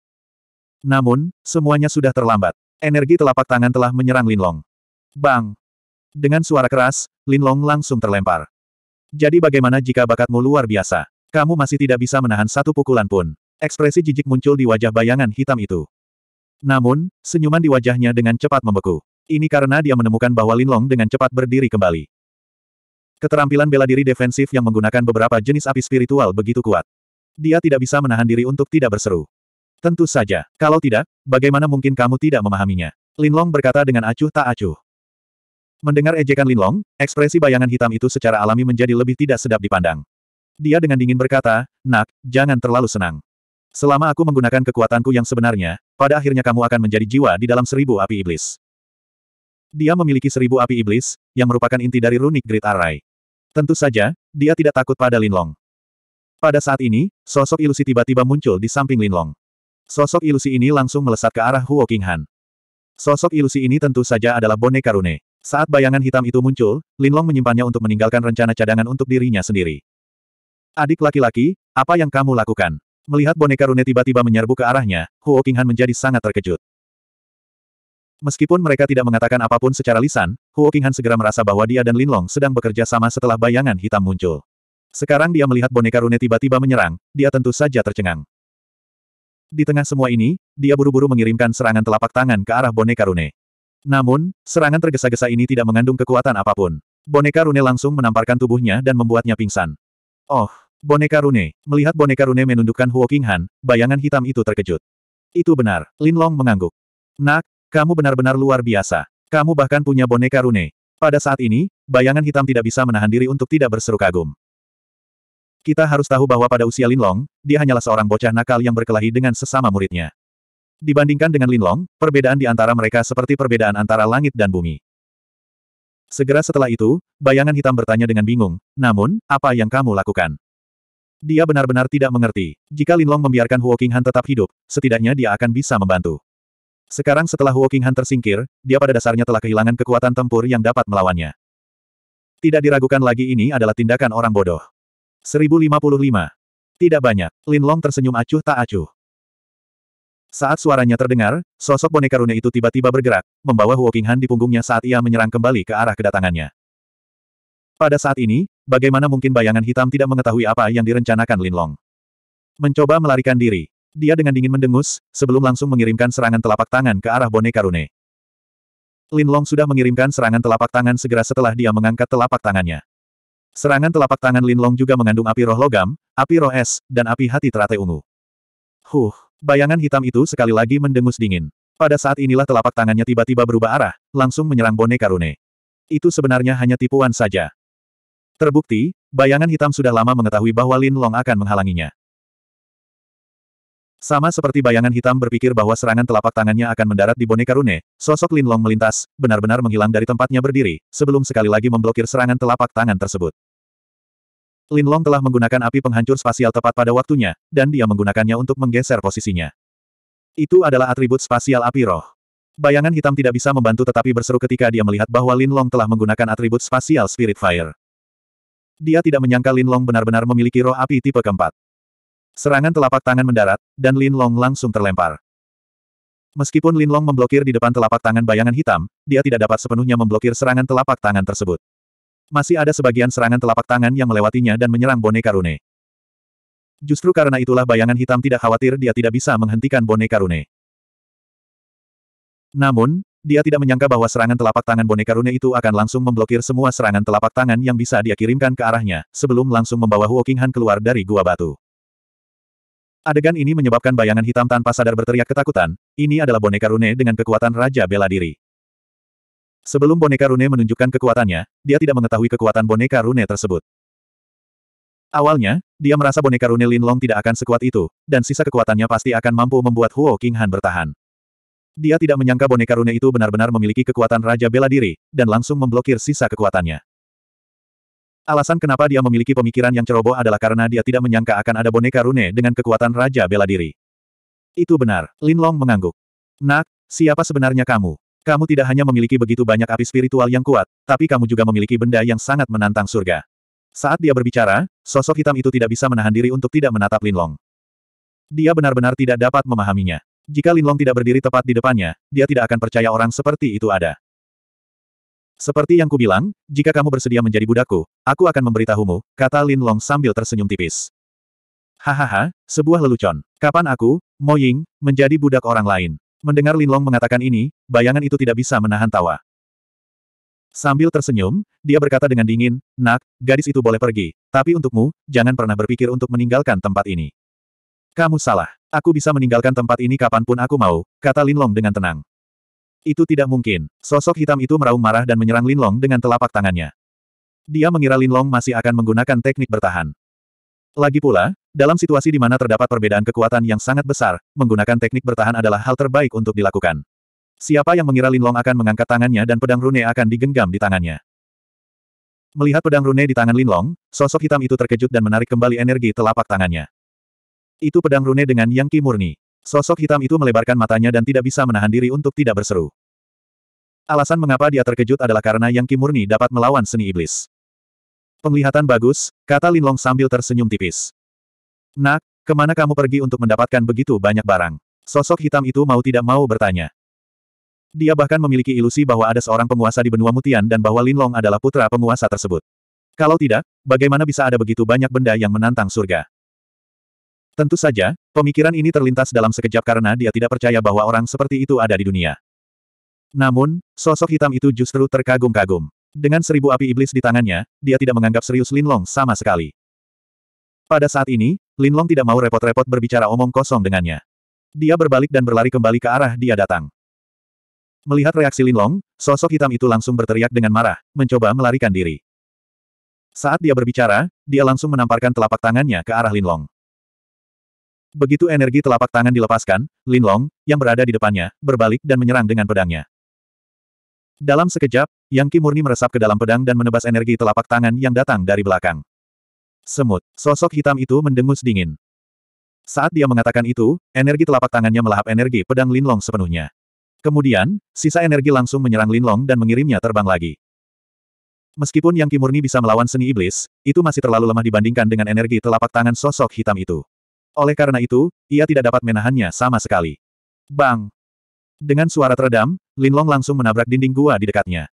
Namun, semuanya sudah terlambat. Energi telapak tangan telah menyerang Linlong. Bang! Dengan suara keras, Linlong langsung terlempar. Jadi bagaimana jika bakatmu luar biasa? Kamu masih tidak bisa menahan satu pukulan pun. Ekspresi jijik muncul di wajah bayangan hitam itu. Namun, senyuman di wajahnya dengan cepat membeku. Ini karena dia menemukan bahwa Linlong dengan cepat berdiri kembali. Keterampilan bela diri defensif yang menggunakan beberapa jenis api spiritual begitu kuat. Dia tidak bisa menahan diri untuk tidak berseru. Tentu saja, kalau tidak, bagaimana mungkin kamu tidak memahaminya? Linlong berkata dengan acuh tak acuh. Mendengar ejekan Linlong, ekspresi bayangan hitam itu secara alami menjadi lebih tidak sedap dipandang. Dia dengan dingin berkata, Nak, jangan terlalu senang. Selama aku menggunakan kekuatanku yang sebenarnya, pada akhirnya kamu akan menjadi jiwa di dalam seribu api iblis. Dia memiliki seribu api iblis, yang merupakan inti dari runik Grid Array. Tentu saja, dia tidak takut pada Linlong. Pada saat ini, sosok ilusi tiba-tiba muncul di samping Linlong. Sosok ilusi ini langsung melesat ke arah Huo Qinghan. Sosok ilusi ini tentu saja adalah boneka Rune. Saat bayangan hitam itu muncul, Linlong menyimpannya untuk meninggalkan rencana cadangan untuk dirinya sendiri. Adik laki-laki, apa yang kamu lakukan? Melihat boneka Rune tiba-tiba menyerbu ke arahnya, Huo Qinghan menjadi sangat terkejut. Meskipun mereka tidak mengatakan apapun secara lisan, Huo Qinghan segera merasa bahwa dia dan Linlong sedang bekerja sama setelah bayangan hitam muncul. Sekarang dia melihat boneka Rune tiba-tiba menyerang, dia tentu saja tercengang. Di tengah semua ini, dia buru-buru mengirimkan serangan telapak tangan ke arah boneka Rune. Namun, serangan tergesa-gesa ini tidak mengandung kekuatan apapun. Boneka Rune langsung menamparkan tubuhnya dan membuatnya pingsan. Oh, boneka Rune. Melihat boneka Rune menundukkan Huo Qinghan, bayangan hitam itu terkejut. Itu benar, Linlong mengangguk. Nak, kamu benar-benar luar biasa. Kamu bahkan punya boneka Rune. Pada saat ini, bayangan hitam tidak bisa menahan diri untuk tidak berseru kagum. Kita harus tahu bahwa pada usia Linlong, dia hanyalah seorang bocah nakal yang berkelahi dengan sesama muridnya. Dibandingkan dengan Linlong, perbedaan di antara mereka seperti perbedaan antara langit dan bumi. Segera setelah itu, bayangan hitam bertanya dengan bingung, namun, apa yang kamu lakukan? Dia benar-benar tidak mengerti. Jika Linlong membiarkan Huo Qinghan tetap hidup, setidaknya dia akan bisa membantu. Sekarang setelah Woking Han tersingkir, dia pada dasarnya telah kehilangan kekuatan tempur yang dapat melawannya. Tidak diragukan lagi ini adalah tindakan orang bodoh. 1055. Tidak banyak, Lin Long tersenyum acuh tak acuh. Saat suaranya terdengar, sosok boneka rune itu tiba-tiba bergerak, membawa Woking Han di punggungnya saat ia menyerang kembali ke arah kedatangannya. Pada saat ini, bagaimana mungkin bayangan hitam tidak mengetahui apa yang direncanakan Lin Long? Mencoba melarikan diri, dia dengan dingin mendengus, sebelum langsung mengirimkan serangan telapak tangan ke arah boneka Rune. Lin Long sudah mengirimkan serangan telapak tangan segera setelah dia mengangkat telapak tangannya. Serangan telapak tangan Lin Long juga mengandung api roh logam, api roh es, dan api hati teratai ungu. Huh, bayangan hitam itu sekali lagi mendengus dingin. Pada saat inilah telapak tangannya tiba-tiba berubah arah, langsung menyerang boneka Rune. Itu sebenarnya hanya tipuan saja. Terbukti, bayangan hitam sudah lama mengetahui bahwa Lin Long akan menghalanginya. Sama seperti bayangan hitam berpikir bahwa serangan telapak tangannya akan mendarat di boneka Rune, sosok Linlong melintas, benar-benar menghilang dari tempatnya berdiri, sebelum sekali lagi memblokir serangan telapak tangan tersebut. Linlong telah menggunakan api penghancur spasial tepat pada waktunya, dan dia menggunakannya untuk menggeser posisinya. Itu adalah atribut spasial api roh. Bayangan hitam tidak bisa membantu tetapi berseru ketika dia melihat bahwa Linlong telah menggunakan atribut spasial Spirit Fire. Dia tidak menyangka Linlong benar-benar memiliki roh api tipe keempat. Serangan telapak tangan mendarat, dan Lin Long langsung terlempar. Meskipun Lin Long memblokir di depan telapak tangan bayangan hitam, dia tidak dapat sepenuhnya memblokir serangan telapak tangan tersebut. Masih ada sebagian serangan telapak tangan yang melewatinya dan menyerang boneka Rune. Justru karena itulah bayangan hitam tidak khawatir dia tidak bisa menghentikan boneka Rune. Namun, dia tidak menyangka bahwa serangan telapak tangan boneka Rune itu akan langsung memblokir semua serangan telapak tangan yang bisa dia kirimkan ke arahnya, sebelum langsung membawa Huo Qinghan keluar dari gua batu. Adegan ini menyebabkan bayangan hitam tanpa sadar berteriak ketakutan, ini adalah boneka Rune dengan kekuatan Raja Bela Diri. Sebelum boneka Rune menunjukkan kekuatannya, dia tidak mengetahui kekuatan boneka Rune tersebut. Awalnya, dia merasa boneka Rune Linlong tidak akan sekuat itu, dan sisa kekuatannya pasti akan mampu membuat Huo Qinghan bertahan. Dia tidak menyangka boneka Rune itu benar-benar memiliki kekuatan Raja Bela Diri, dan langsung memblokir sisa kekuatannya. Alasan kenapa dia memiliki pemikiran yang ceroboh adalah karena dia tidak menyangka akan ada boneka rune dengan kekuatan Raja Bela Diri. Itu benar, Lin Long mengangguk. Nak, siapa sebenarnya kamu? Kamu tidak hanya memiliki begitu banyak api spiritual yang kuat, tapi kamu juga memiliki benda yang sangat menantang surga. Saat dia berbicara, sosok hitam itu tidak bisa menahan diri untuk tidak menatap Lin Long. Dia benar-benar tidak dapat memahaminya. Jika Lin Long tidak berdiri tepat di depannya, dia tidak akan percaya orang seperti itu ada. Seperti yang kubilang, jika kamu bersedia menjadi budakku, aku akan memberitahumu, kata Lin Long sambil tersenyum tipis. Hahaha, sebuah lelucon. Kapan aku, Mo Ying, menjadi budak orang lain? Mendengar Lin Long mengatakan ini, bayangan itu tidak bisa menahan tawa. Sambil tersenyum, dia berkata dengan dingin, Nak, gadis itu boleh pergi, tapi untukmu, jangan pernah berpikir untuk meninggalkan tempat ini. Kamu salah. Aku bisa meninggalkan tempat ini kapanpun aku mau, kata Lin Long dengan tenang. Itu tidak mungkin. Sosok hitam itu meraung marah dan menyerang Linlong dengan telapak tangannya. Dia mengira Linlong masih akan menggunakan teknik bertahan. Lagi pula, dalam situasi di mana terdapat perbedaan kekuatan yang sangat besar, menggunakan teknik bertahan adalah hal terbaik untuk dilakukan. Siapa yang mengira Linlong akan mengangkat tangannya dan pedang rune akan digenggam di tangannya. Melihat pedang rune di tangan Linlong, sosok hitam itu terkejut dan menarik kembali energi telapak tangannya. Itu pedang rune dengan yang ki murni. Sosok hitam itu melebarkan matanya dan tidak bisa menahan diri untuk tidak berseru. Alasan mengapa dia terkejut adalah karena Yang Kimurni dapat melawan seni iblis. Penglihatan bagus, kata Lin Long sambil tersenyum tipis. Nak, kemana kamu pergi untuk mendapatkan begitu banyak barang? Sosok hitam itu mau tidak mau bertanya. Dia bahkan memiliki ilusi bahwa ada seorang penguasa di benua Mutian dan bahwa Lin Long adalah putra penguasa tersebut. Kalau tidak, bagaimana bisa ada begitu banyak benda yang menantang surga? Tentu saja, pemikiran ini terlintas dalam sekejap karena dia tidak percaya bahwa orang seperti itu ada di dunia. Namun, sosok hitam itu justru terkagum-kagum. Dengan seribu api iblis di tangannya, dia tidak menganggap serius Lin Long sama sekali. Pada saat ini, Lin Long tidak mau repot-repot berbicara omong kosong dengannya. Dia berbalik dan berlari kembali ke arah dia datang. Melihat reaksi Lin Long, sosok hitam itu langsung berteriak dengan marah, mencoba melarikan diri. Saat dia berbicara, dia langsung menamparkan telapak tangannya ke arah Lin Long. Begitu energi telapak tangan dilepaskan, Lin Long, yang berada di depannya, berbalik dan menyerang dengan pedangnya. Dalam sekejap, Yang Kimurni murni meresap ke dalam pedang dan menebas energi telapak tangan yang datang dari belakang. Semut, sosok hitam itu mendengus dingin. Saat dia mengatakan itu, energi telapak tangannya melahap energi pedang Lin Long sepenuhnya. Kemudian, sisa energi langsung menyerang Lin Long dan mengirimnya terbang lagi. Meskipun Yang Kimurni bisa melawan seni iblis, itu masih terlalu lemah dibandingkan dengan energi telapak tangan sosok hitam itu. Oleh karena itu, ia tidak dapat menahannya sama sekali. Bang! Dengan suara teredam, Linlong langsung menabrak dinding gua di dekatnya.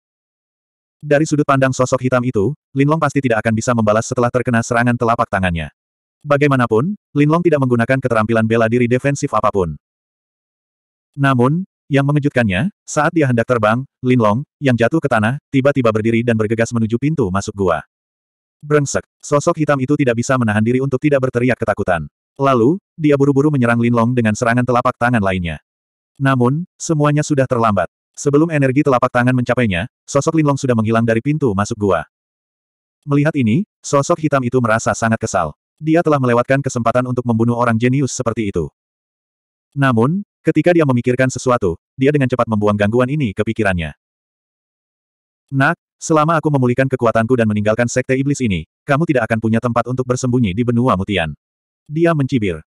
Dari sudut pandang sosok hitam itu, Linlong pasti tidak akan bisa membalas setelah terkena serangan telapak tangannya. Bagaimanapun, Linlong tidak menggunakan keterampilan bela diri defensif apapun. Namun, yang mengejutkannya, saat dia hendak terbang, Linlong, yang jatuh ke tanah, tiba-tiba berdiri dan bergegas menuju pintu masuk gua. Brengsek, sosok hitam itu tidak bisa menahan diri untuk tidak berteriak ketakutan. Lalu, dia buru-buru menyerang Linlong dengan serangan telapak tangan lainnya. Namun, semuanya sudah terlambat. Sebelum energi telapak tangan mencapainya, sosok Linlong sudah menghilang dari pintu masuk gua. Melihat ini, sosok hitam itu merasa sangat kesal. Dia telah melewatkan kesempatan untuk membunuh orang jenius seperti itu. Namun, ketika dia memikirkan sesuatu, dia dengan cepat membuang gangguan ini ke pikirannya. Nak, selama aku memulihkan kekuatanku dan meninggalkan sekte iblis ini, kamu tidak akan punya tempat untuk bersembunyi di benua mutian. Dia mencibir.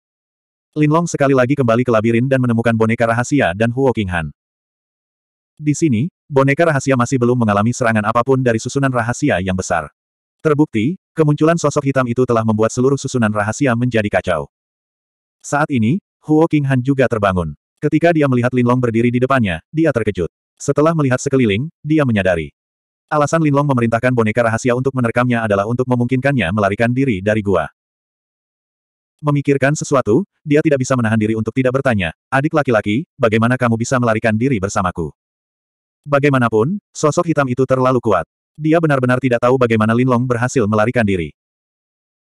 Linlong sekali lagi kembali ke labirin dan menemukan boneka rahasia dan Huo Qinghan. Di sini, boneka rahasia masih belum mengalami serangan apapun dari susunan rahasia yang besar. Terbukti, kemunculan sosok hitam itu telah membuat seluruh susunan rahasia menjadi kacau. Saat ini, Huo Qinghan juga terbangun. Ketika dia melihat Linlong berdiri di depannya, dia terkejut. Setelah melihat sekeliling, dia menyadari. Alasan Linlong memerintahkan boneka rahasia untuk menerkamnya adalah untuk memungkinkannya melarikan diri dari gua. Memikirkan sesuatu, dia tidak bisa menahan diri untuk tidak bertanya, adik laki-laki, bagaimana kamu bisa melarikan diri bersamaku? Bagaimanapun, sosok hitam itu terlalu kuat. Dia benar-benar tidak tahu bagaimana Lin Long berhasil melarikan diri.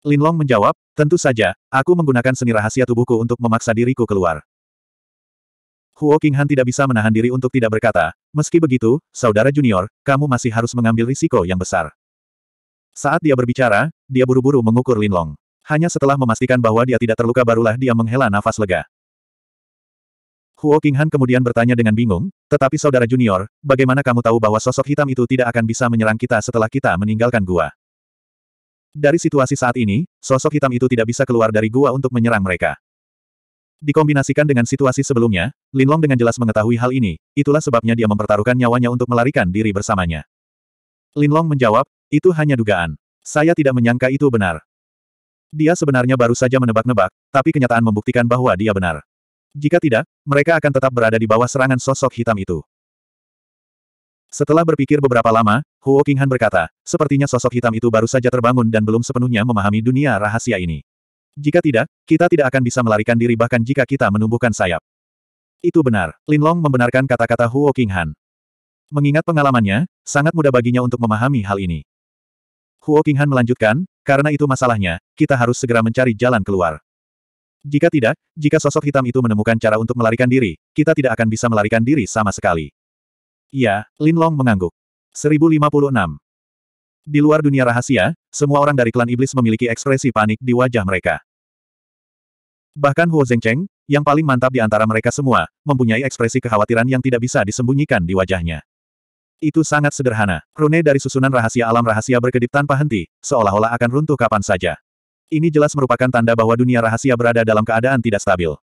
Lin Long menjawab, tentu saja, aku menggunakan seni rahasia tubuhku untuk memaksa diriku keluar. Huo Qinghan tidak bisa menahan diri untuk tidak berkata, meski begitu, saudara junior, kamu masih harus mengambil risiko yang besar. Saat dia berbicara, dia buru-buru mengukur Lin Long. Hanya setelah memastikan bahwa dia tidak terluka barulah dia menghela nafas lega. Huo Qinghan kemudian bertanya dengan bingung, tetapi saudara junior, bagaimana kamu tahu bahwa sosok hitam itu tidak akan bisa menyerang kita setelah kita meninggalkan gua? Dari situasi saat ini, sosok hitam itu tidak bisa keluar dari gua untuk menyerang mereka. Dikombinasikan dengan situasi sebelumnya, Linlong dengan jelas mengetahui hal ini, itulah sebabnya dia mempertaruhkan nyawanya untuk melarikan diri bersamanya. Linlong menjawab, itu hanya dugaan. Saya tidak menyangka itu benar. Dia sebenarnya baru saja menebak-nebak, tapi kenyataan membuktikan bahwa dia benar. Jika tidak, mereka akan tetap berada di bawah serangan sosok hitam itu. Setelah berpikir beberapa lama, Huo Qinghan berkata, sepertinya sosok hitam itu baru saja terbangun dan belum sepenuhnya memahami dunia rahasia ini. Jika tidak, kita tidak akan bisa melarikan diri bahkan jika kita menumbuhkan sayap. Itu benar, Lin Long membenarkan kata-kata Huo Qinghan. Mengingat pengalamannya, sangat mudah baginya untuk memahami hal ini. Huo Qinghan melanjutkan, karena itu masalahnya, kita harus segera mencari jalan keluar. Jika tidak, jika sosok hitam itu menemukan cara untuk melarikan diri, kita tidak akan bisa melarikan diri sama sekali. Iya, Lin Long mengangguk. 1056. Di luar dunia rahasia, semua orang dari klan iblis memiliki ekspresi panik di wajah mereka. Bahkan Huo Zhengcheng, yang paling mantap di antara mereka semua, mempunyai ekspresi kekhawatiran yang tidak bisa disembunyikan di wajahnya. Itu sangat sederhana. Rune dari susunan rahasia alam rahasia berkedip tanpa henti, seolah-olah akan runtuh kapan saja. Ini jelas merupakan tanda bahwa dunia rahasia berada dalam keadaan tidak stabil.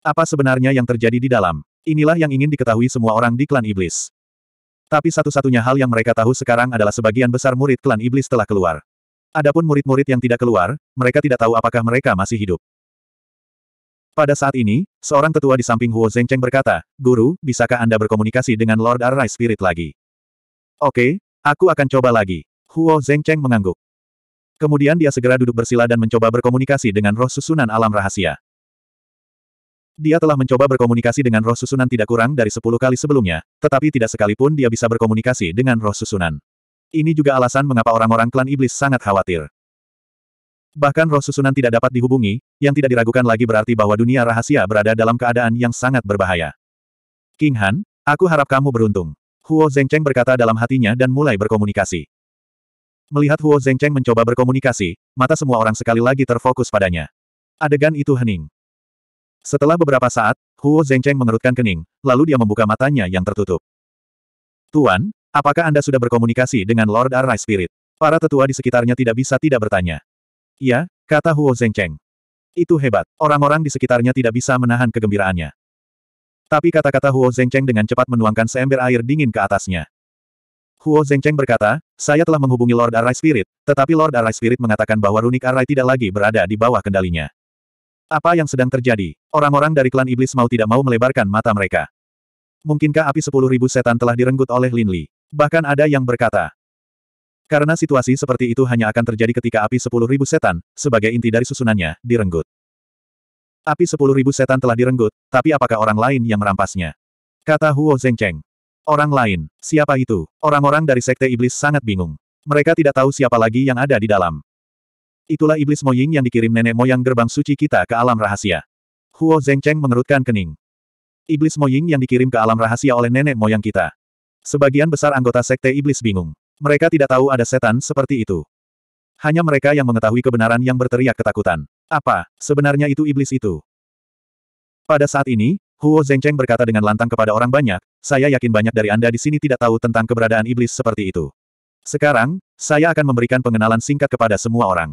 Apa sebenarnya yang terjadi di dalam? Inilah yang ingin diketahui semua orang di klan iblis. Tapi satu-satunya hal yang mereka tahu sekarang adalah sebagian besar murid klan iblis telah keluar. Adapun murid-murid yang tidak keluar, mereka tidak tahu apakah mereka masih hidup. Pada saat ini, seorang tetua di samping Huo Zhengcheng berkata, Guru, bisakah Anda berkomunikasi dengan Lord Arai Spirit lagi? Oke, aku akan coba lagi. Huo Zhengcheng mengangguk. Kemudian dia segera duduk bersila dan mencoba berkomunikasi dengan roh susunan alam rahasia. Dia telah mencoba berkomunikasi dengan roh susunan tidak kurang dari 10 kali sebelumnya, tetapi tidak sekalipun dia bisa berkomunikasi dengan roh susunan. Ini juga alasan mengapa orang-orang klan iblis sangat khawatir. Bahkan roh susunan tidak dapat dihubungi, yang tidak diragukan lagi berarti bahwa dunia rahasia berada dalam keadaan yang sangat berbahaya. King Han, aku harap kamu beruntung. Huo Zengcheng berkata dalam hatinya dan mulai berkomunikasi. Melihat Huo Zengcheng mencoba berkomunikasi, mata semua orang sekali lagi terfokus padanya. Adegan itu hening. Setelah beberapa saat, Huo Zengcheng mengerutkan kening, lalu dia membuka matanya yang tertutup. Tuan, apakah Anda sudah berkomunikasi dengan Lord Arai Spirit? Para tetua di sekitarnya tidak bisa tidak bertanya. Iya, kata Huo Zhengcheng. Itu hebat. Orang-orang di sekitarnya tidak bisa menahan kegembiraannya. Tapi kata-kata Huo Zhengcheng dengan cepat menuangkan seember air dingin ke atasnya. Huo Zhengcheng berkata, saya telah menghubungi Lord Arai Spirit, tetapi Lord Arai Spirit mengatakan bahwa runik Arai tidak lagi berada di bawah kendalinya. Apa yang sedang terjadi? Orang-orang dari klan iblis mau tidak mau melebarkan mata mereka. Mungkinkah api sepuluh ribu setan telah direnggut oleh Lin Li? Bahkan ada yang berkata, karena situasi seperti itu hanya akan terjadi ketika api sepuluh ribu setan, sebagai inti dari susunannya, direnggut. Api sepuluh ribu setan telah direnggut, tapi apakah orang lain yang merampasnya? Kata Huo Zhengcheng. Orang lain, siapa itu? Orang-orang dari Sekte Iblis sangat bingung. Mereka tidak tahu siapa lagi yang ada di dalam. Itulah Iblis Moying yang dikirim nenek moyang gerbang suci kita ke alam rahasia. Huo Zhengcheng mengerutkan kening. Iblis Moying yang dikirim ke alam rahasia oleh nenek moyang kita. Sebagian besar anggota Sekte Iblis bingung. Mereka tidak tahu ada setan seperti itu. Hanya mereka yang mengetahui kebenaran yang berteriak ketakutan. Apa, sebenarnya itu iblis itu? Pada saat ini, Huo Zengcheng berkata dengan lantang kepada orang banyak, saya yakin banyak dari Anda di sini tidak tahu tentang keberadaan iblis seperti itu. Sekarang, saya akan memberikan pengenalan singkat kepada semua orang.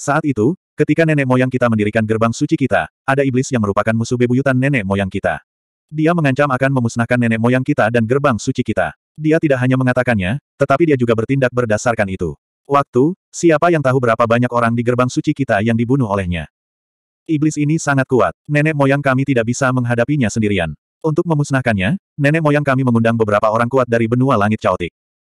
Saat itu, ketika nenek moyang kita mendirikan gerbang suci kita, ada iblis yang merupakan musuh bebuyutan nenek moyang kita. Dia mengancam akan memusnahkan nenek moyang kita dan gerbang suci kita. Dia tidak hanya mengatakannya, tetapi dia juga bertindak berdasarkan itu. Waktu, siapa yang tahu berapa banyak orang di gerbang suci kita yang dibunuh olehnya. Iblis ini sangat kuat, nenek moyang kami tidak bisa menghadapinya sendirian. Untuk memusnahkannya, nenek moyang kami mengundang beberapa orang kuat dari benua langit caotik.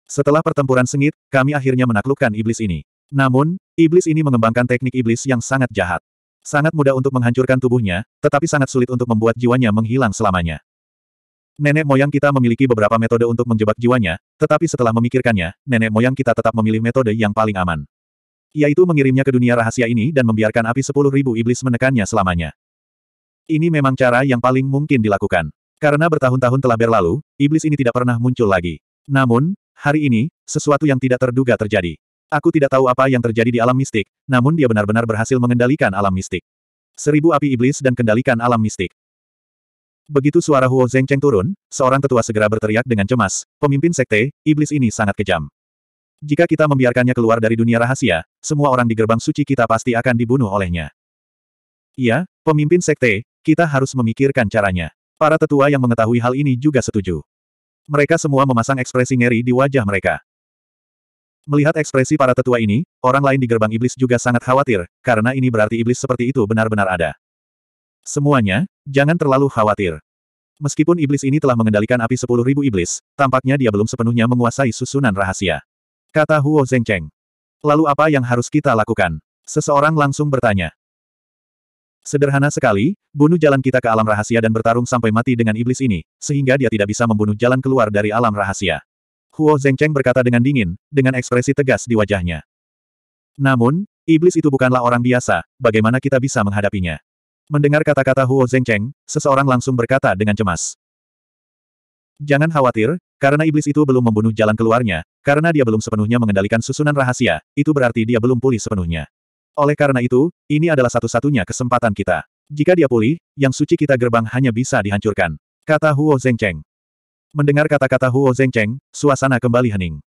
Setelah pertempuran sengit, kami akhirnya menaklukkan iblis ini. Namun, iblis ini mengembangkan teknik iblis yang sangat jahat. Sangat mudah untuk menghancurkan tubuhnya, tetapi sangat sulit untuk membuat jiwanya menghilang selamanya. Nenek moyang kita memiliki beberapa metode untuk menjebak jiwanya, tetapi setelah memikirkannya, nenek moyang kita tetap memilih metode yang paling aman. Yaitu mengirimnya ke dunia rahasia ini dan membiarkan api ribu iblis menekannya selamanya. Ini memang cara yang paling mungkin dilakukan. Karena bertahun-tahun telah berlalu, iblis ini tidak pernah muncul lagi. Namun, hari ini, sesuatu yang tidak terduga terjadi. Aku tidak tahu apa yang terjadi di alam mistik, namun dia benar-benar berhasil mengendalikan alam mistik. Seribu api iblis dan kendalikan alam mistik. Begitu suara Huo Zengcheng turun, seorang tetua segera berteriak dengan cemas, pemimpin sekte, iblis ini sangat kejam. Jika kita membiarkannya keluar dari dunia rahasia, semua orang di gerbang suci kita pasti akan dibunuh olehnya. Iya, pemimpin sekte, kita harus memikirkan caranya. Para tetua yang mengetahui hal ini juga setuju. Mereka semua memasang ekspresi ngeri di wajah mereka. Melihat ekspresi para tetua ini, orang lain di gerbang iblis juga sangat khawatir, karena ini berarti iblis seperti itu benar-benar ada. Semuanya, jangan terlalu khawatir. Meskipun iblis ini telah mengendalikan api sepuluh ribu iblis, tampaknya dia belum sepenuhnya menguasai susunan rahasia. Kata Huo Zhengcheng. Lalu apa yang harus kita lakukan? Seseorang langsung bertanya. Sederhana sekali, bunuh jalan kita ke alam rahasia dan bertarung sampai mati dengan iblis ini, sehingga dia tidak bisa membunuh jalan keluar dari alam rahasia. Huo Zhengcheng berkata dengan dingin, dengan ekspresi tegas di wajahnya. Namun, iblis itu bukanlah orang biasa, bagaimana kita bisa menghadapinya? Mendengar kata-kata Huo Zhengcheng, seseorang langsung berkata dengan cemas. Jangan khawatir, karena iblis itu belum membunuh jalan keluarnya, karena dia belum sepenuhnya mengendalikan susunan rahasia, itu berarti dia belum pulih sepenuhnya. Oleh karena itu, ini adalah satu-satunya kesempatan kita. Jika dia pulih, yang suci kita gerbang hanya bisa dihancurkan. Kata Huo Zhengcheng. Mendengar kata-kata Huo Zhengcheng, suasana kembali hening.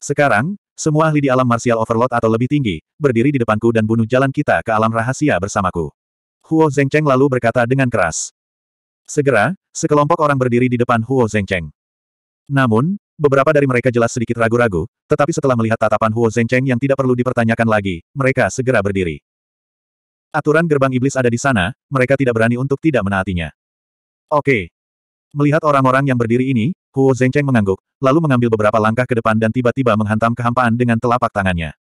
Sekarang, semua ahli di alam martial overload atau lebih tinggi, berdiri di depanku dan bunuh jalan kita ke alam rahasia bersamaku. Huo Zengcheng lalu berkata dengan keras. Segera, sekelompok orang berdiri di depan Huo Zengcheng. Namun, beberapa dari mereka jelas sedikit ragu-ragu, tetapi setelah melihat tatapan Huo Zengcheng yang tidak perlu dipertanyakan lagi, mereka segera berdiri. Aturan gerbang iblis ada di sana, mereka tidak berani untuk tidak menaatinya. Oke. Melihat orang-orang yang berdiri ini, Huo Zengcheng mengangguk, lalu mengambil beberapa langkah ke depan dan tiba-tiba menghantam kehampaan dengan telapak tangannya.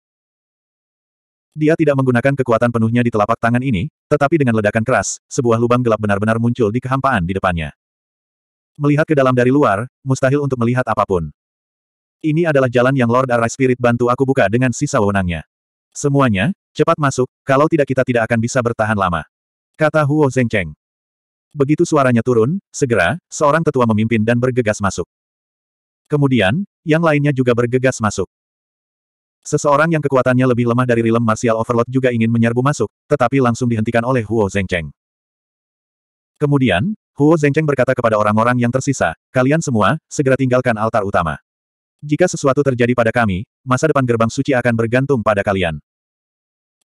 Dia tidak menggunakan kekuatan penuhnya di telapak tangan ini, tetapi dengan ledakan keras, sebuah lubang gelap benar-benar muncul di kehampaan di depannya. Melihat ke dalam dari luar, mustahil untuk melihat apapun. Ini adalah jalan yang Lord Arai Spirit bantu aku buka dengan sisa wewenangnya. Semuanya, cepat masuk, kalau tidak kita tidak akan bisa bertahan lama. Kata Huo Zhengcheng. Begitu suaranya turun, segera, seorang tetua memimpin dan bergegas masuk. Kemudian, yang lainnya juga bergegas masuk. Seseorang yang kekuatannya lebih lemah dari rilem martial overload juga ingin menyerbu masuk, tetapi langsung dihentikan oleh Huo Zengcheng. Kemudian, Huo Zengcheng berkata kepada orang-orang yang tersisa, kalian semua, segera tinggalkan altar utama. Jika sesuatu terjadi pada kami, masa depan gerbang suci akan bergantung pada kalian.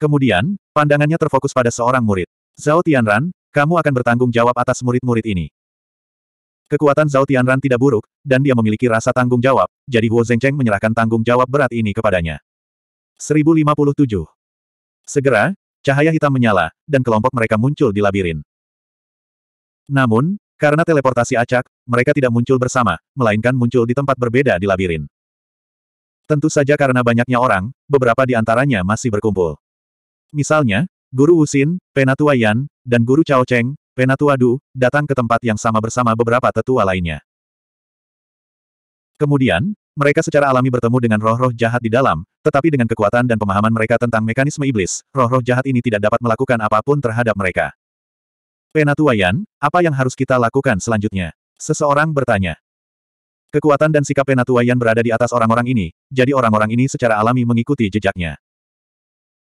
Kemudian, pandangannya terfokus pada seorang murid. Zhao Tianran, kamu akan bertanggung jawab atas murid-murid ini. Kekuatan Zhao Tianran tidak buruk, dan dia memiliki rasa tanggung jawab, jadi Huo Zengcheng menyerahkan tanggung jawab berat ini kepadanya. 1057. Segera, cahaya hitam menyala, dan kelompok mereka muncul di labirin. Namun, karena teleportasi acak, mereka tidak muncul bersama, melainkan muncul di tempat berbeda di labirin. Tentu saja karena banyaknya orang, beberapa di antaranya masih berkumpul. Misalnya, Guru Usin, Penatua Yan, dan Guru Chao Cheng, Penatua Du, datang ke tempat yang sama bersama beberapa tetua lainnya. Kemudian, mereka secara alami bertemu dengan roh-roh jahat di dalam, tetapi dengan kekuatan dan pemahaman mereka tentang mekanisme iblis, roh-roh jahat ini tidak dapat melakukan apapun terhadap mereka. Penatuayan, apa yang harus kita lakukan selanjutnya? Seseorang bertanya. Kekuatan dan sikap Penatuayan berada di atas orang-orang ini, jadi orang-orang ini secara alami mengikuti jejaknya.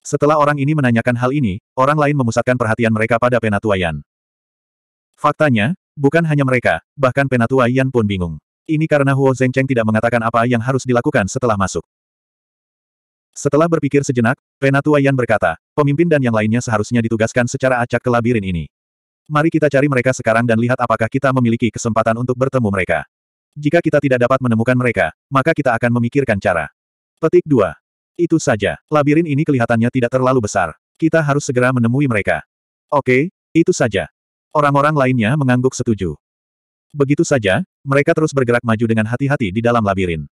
Setelah orang ini menanyakan hal ini, orang lain memusatkan perhatian mereka pada Penatuayan. Faktanya, bukan hanya mereka, bahkan Penatuayan pun bingung. Ini karena Huo Zhengcheng tidak mengatakan apa yang harus dilakukan setelah masuk. Setelah berpikir sejenak, Penatua Yan berkata, pemimpin dan yang lainnya seharusnya ditugaskan secara acak ke labirin ini. Mari kita cari mereka sekarang dan lihat apakah kita memiliki kesempatan untuk bertemu mereka. Jika kita tidak dapat menemukan mereka, maka kita akan memikirkan cara. Petik 2. Itu saja, labirin ini kelihatannya tidak terlalu besar. Kita harus segera menemui mereka. Oke, itu saja. Orang-orang lainnya mengangguk setuju. Begitu saja, mereka terus bergerak maju dengan hati-hati di dalam labirin.